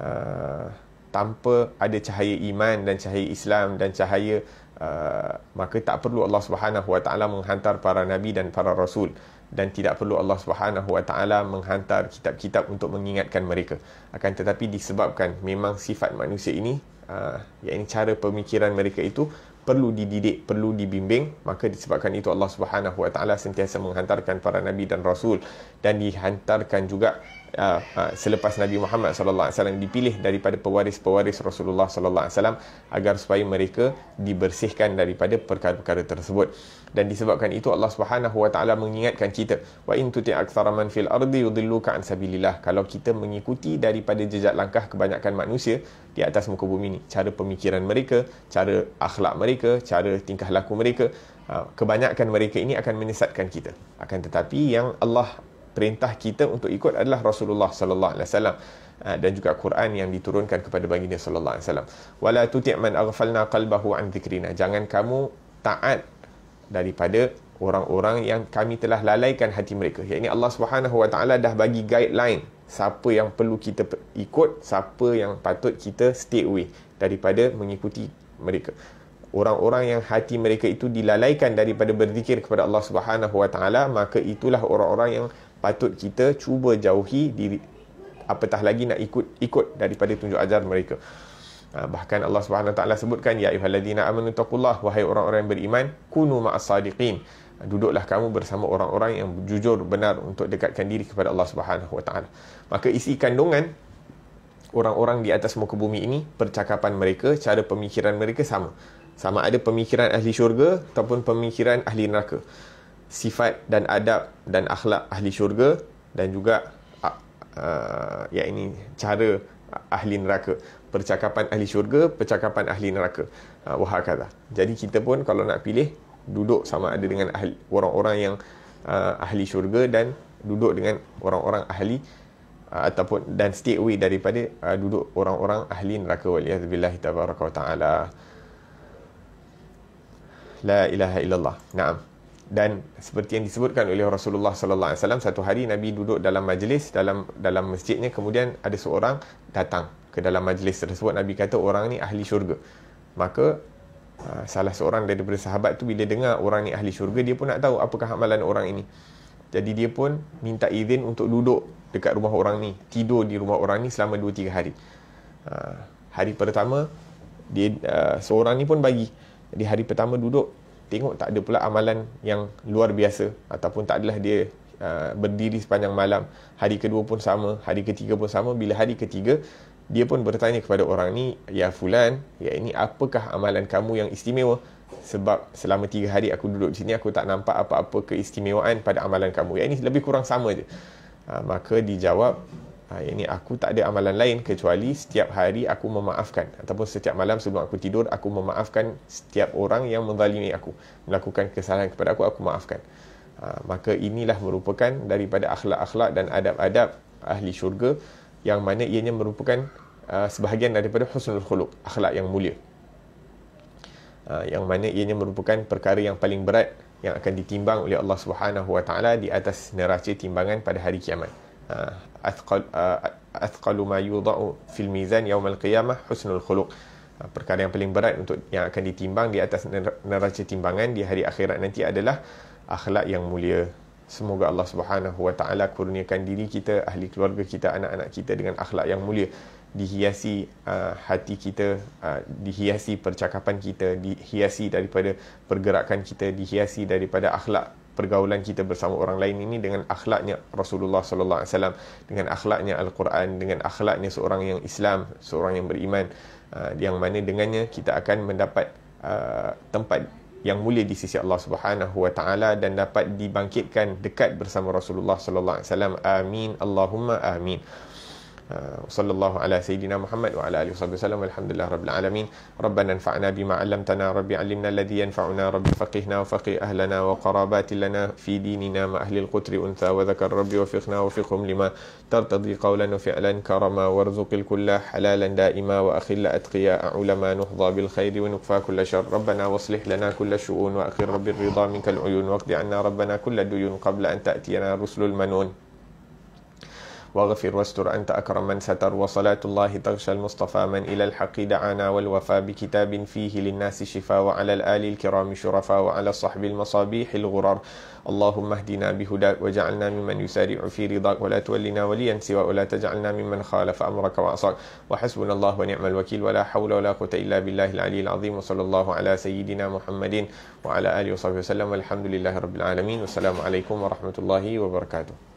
uh, tanpa ada cahaya iman dan cahaya Islam dan cahaya Ah, maka tak perlu Allah Subhanahu wa taala menghantar para nabi dan para rasul dan tidak perlu Allah Subhanahu wa taala menghantar kitab-kitab untuk mengingatkan mereka akan tetapi disebabkan memang sifat manusia ini uh, yakni cara pemikiran mereka itu perlu dididik perlu dibimbing maka disebabkan itu Allah Subhanahu wa taala sentiasa menghantarkan para nabi dan rasul dan dihantarkan juga Ah, ah, selepas Nabi Muhammad sallallahu alaihi wasallam dipilih daripada pewaris-pewaris Rasulullah sallallahu alaihi wasallam agar supaya mereka dibersihkan daripada perkara-perkara tersebut dan disebabkan itu Allah Subhanahu wa taala mengingatkan kita wa in tuti aktsara man fil ardi yudilluka an sabilillah kalau kita mengikuti daripada jejak langkah kebanyakan manusia di atas muka bumi ini cara pemikiran mereka cara akhlak mereka cara tingkah laku mereka ah, kebanyakan mereka ini akan menyesatkan kita akan tetapi yang Allah perintah kita untuk ikut adalah Rasulullah sallallahu alaihi wasallam ah, dan juga Quran yang diturunkan kepada baginda sallallahu alaihi wasallam. Wala tuti' man aghfalna qalbahu an dhikrina. Jangan kamu taat daripada orang-orang yang kami telah lalaikan hati mereka. Yang ini Allah Subhanahu wa taala dah bagi guideline siapa yang perlu kita ikut, siapa yang patut kita stay away daripada mengikuti mereka. Orang-orang yang hati mereka itu dilalaikan daripada berzikir kepada Allah Subhanahu wa taala, maka itulah orang-orang yang patut kita cuba jauhi diri apatah lagi nak ikut ikut daripada tunjuk ajar mereka ah, bahkan Allah Subhanahu taala sebutkan ya ayyuhalladzina amanu taqullah wahai orang-orang beriman kunu ma'asadiqin ah, duduklah kamu bersama orang-orang yang jujur benar untuk dekatkan diri kepada Allah Subhanahu wa taala maka isi kandungan orang-orang di atas muka bumi ini percakapan mereka cara pemikiran mereka sama sama ada pemikiran ahli syurga ataupun pemikiran ahli neraka sifat dan adab dan akhlak ahli syurga dan juga uh, ya ini cara ahli neraka percakapan ahli syurga percakapan ahli neraka uh, ha, wahakala jadi kita pun kalau nak pilih duduk sama ada dengan ahli, orang-orang yang uh, ahli syurga dan duduk dengan orang-orang ahli uh, ataupun dan stay away daripada uh, duduk orang-orang ahli neraka waliyazbillahi tabaraka wa ta'ala la ilaha illallah naam dan seperti yang disebutkan oleh Rasulullah sallallahu alaihi wasallam satu hari Nabi duduk dalam majlis dalam dalam masjidnya kemudian ada seorang datang ke dalam majlis tersebut Nabi kata orang ni ahli syurga maka ah, salah seorang daripada sahabat tu bila dengar orang ni ahli syurga dia pun nak tahu apakah amalan orang ini jadi dia pun minta izin untuk duduk dekat rumah orang ni tidur di rumah orang ni selama 2 3 hari ah, hari pertama dia ah, seorang ni pun bagi di hari pertama duduk tengok tak ada pula amalan yang luar biasa ataupun tak adalah dia uh, berdiri sepanjang malam hari kedua pun sama hari ketiga pun sama bila hari ketiga dia pun bertanya kepada orang ni ya fulan ya ini apakah amalan kamu yang istimewa sebab selama tiga hari aku duduk di sini aku tak nampak apa-apa keistimewaan pada amalan kamu ya ini lebih kurang sama je uh, maka dijawab Ha, yang ini aku tak ada amalan lain kecuali setiap hari aku memaafkan ataupun setiap malam sebelum aku tidur aku memaafkan setiap orang yang menzalimi aku melakukan kesalahan kepada aku aku maafkan. Ha, maka inilah merupakan daripada akhlak-akhlak dan adab-adab ahli syurga yang mana ianya merupakan uh, sebahagian daripada husnul khuluq, akhlak yang mulia. Ha, yang mana ianya merupakan perkara yang paling berat yang akan ditimbang oleh Allah Subhanahu Wa Taala di atas neraca timbangan pada hari kiamat. أثقل أثقل ما يوضع في الميزان al qiyamah, husnul الخلق perkara yang paling berat untuk yang akan ditimbang di atas neraca timbangan di hari akhirat nanti adalah akhlak yang mulia. Semoga Allah Subhanahu Wa Taala kurniakan diri kita, ahli keluarga kita, anak-anak kita dengan akhlak yang mulia. Dihiasi uh, hati kita, uh, dihiasi percakapan kita, dihiasi daripada pergerakan kita, dihiasi daripada akhlak pergaulan kita bersama orang lain ini dengan akhlaknya Rasulullah sallallahu alaihi wasallam dengan akhlaknya al-Quran dengan akhlaknya seorang yang Islam seorang yang beriman uh, yang mana dengannya kita akan mendapat uh, tempat yang mulia di sisi Allah Subhanahu wa taala dan dapat dibangkitkan dekat bersama Rasulullah sallallahu alaihi wasallam amin Allahumma amin وصلى الله على سيدنا محمد وعلى اله وصحبه وسلم والحمد لله رب العالمين ربنا انفعنا بما علمتنا رب علمنا الذي ينفعنا رب فقهنا وفقه اهلنا وقرابات لنا في ديننا مع اهل القتر انثى وذكر رب وفقنا وفقهم لما ترتضي قولا وفعلا كرما وارزق الكل حلالا دائما واخل اتقياء علما نحظى بالخير ونكفى كل شر ربنا واصلح لنا كل شؤون واخر رب الرضا منك العيون واقض عنا ربنا كل ديون قبل ان تاتينا رسل المنون واغفر واستر أنت أكرم من ستر وصلاة الله تغشى المصطفى من إلى الحق دعانا والوفى بكتاب فيه للناس شفاء وعلى الآل الكرام شرفاء وعلى الصحب المصابيح الغرر اللهم اهدنا بهداك وجعلنا ممن يسارع في رضاك ولا تولنا وليا سوى ولا تجعلنا ممن خالف أمرك وعصاك وحسبنا الله ونعم الوكيل ولا حول ولا قوة إلا بالله العلي العظيم وصلى الله على سيدنا محمد وعلى آله وصحبه وسلم والحمد لله رب العالمين والسلام عليكم ورحمة الله وبركاته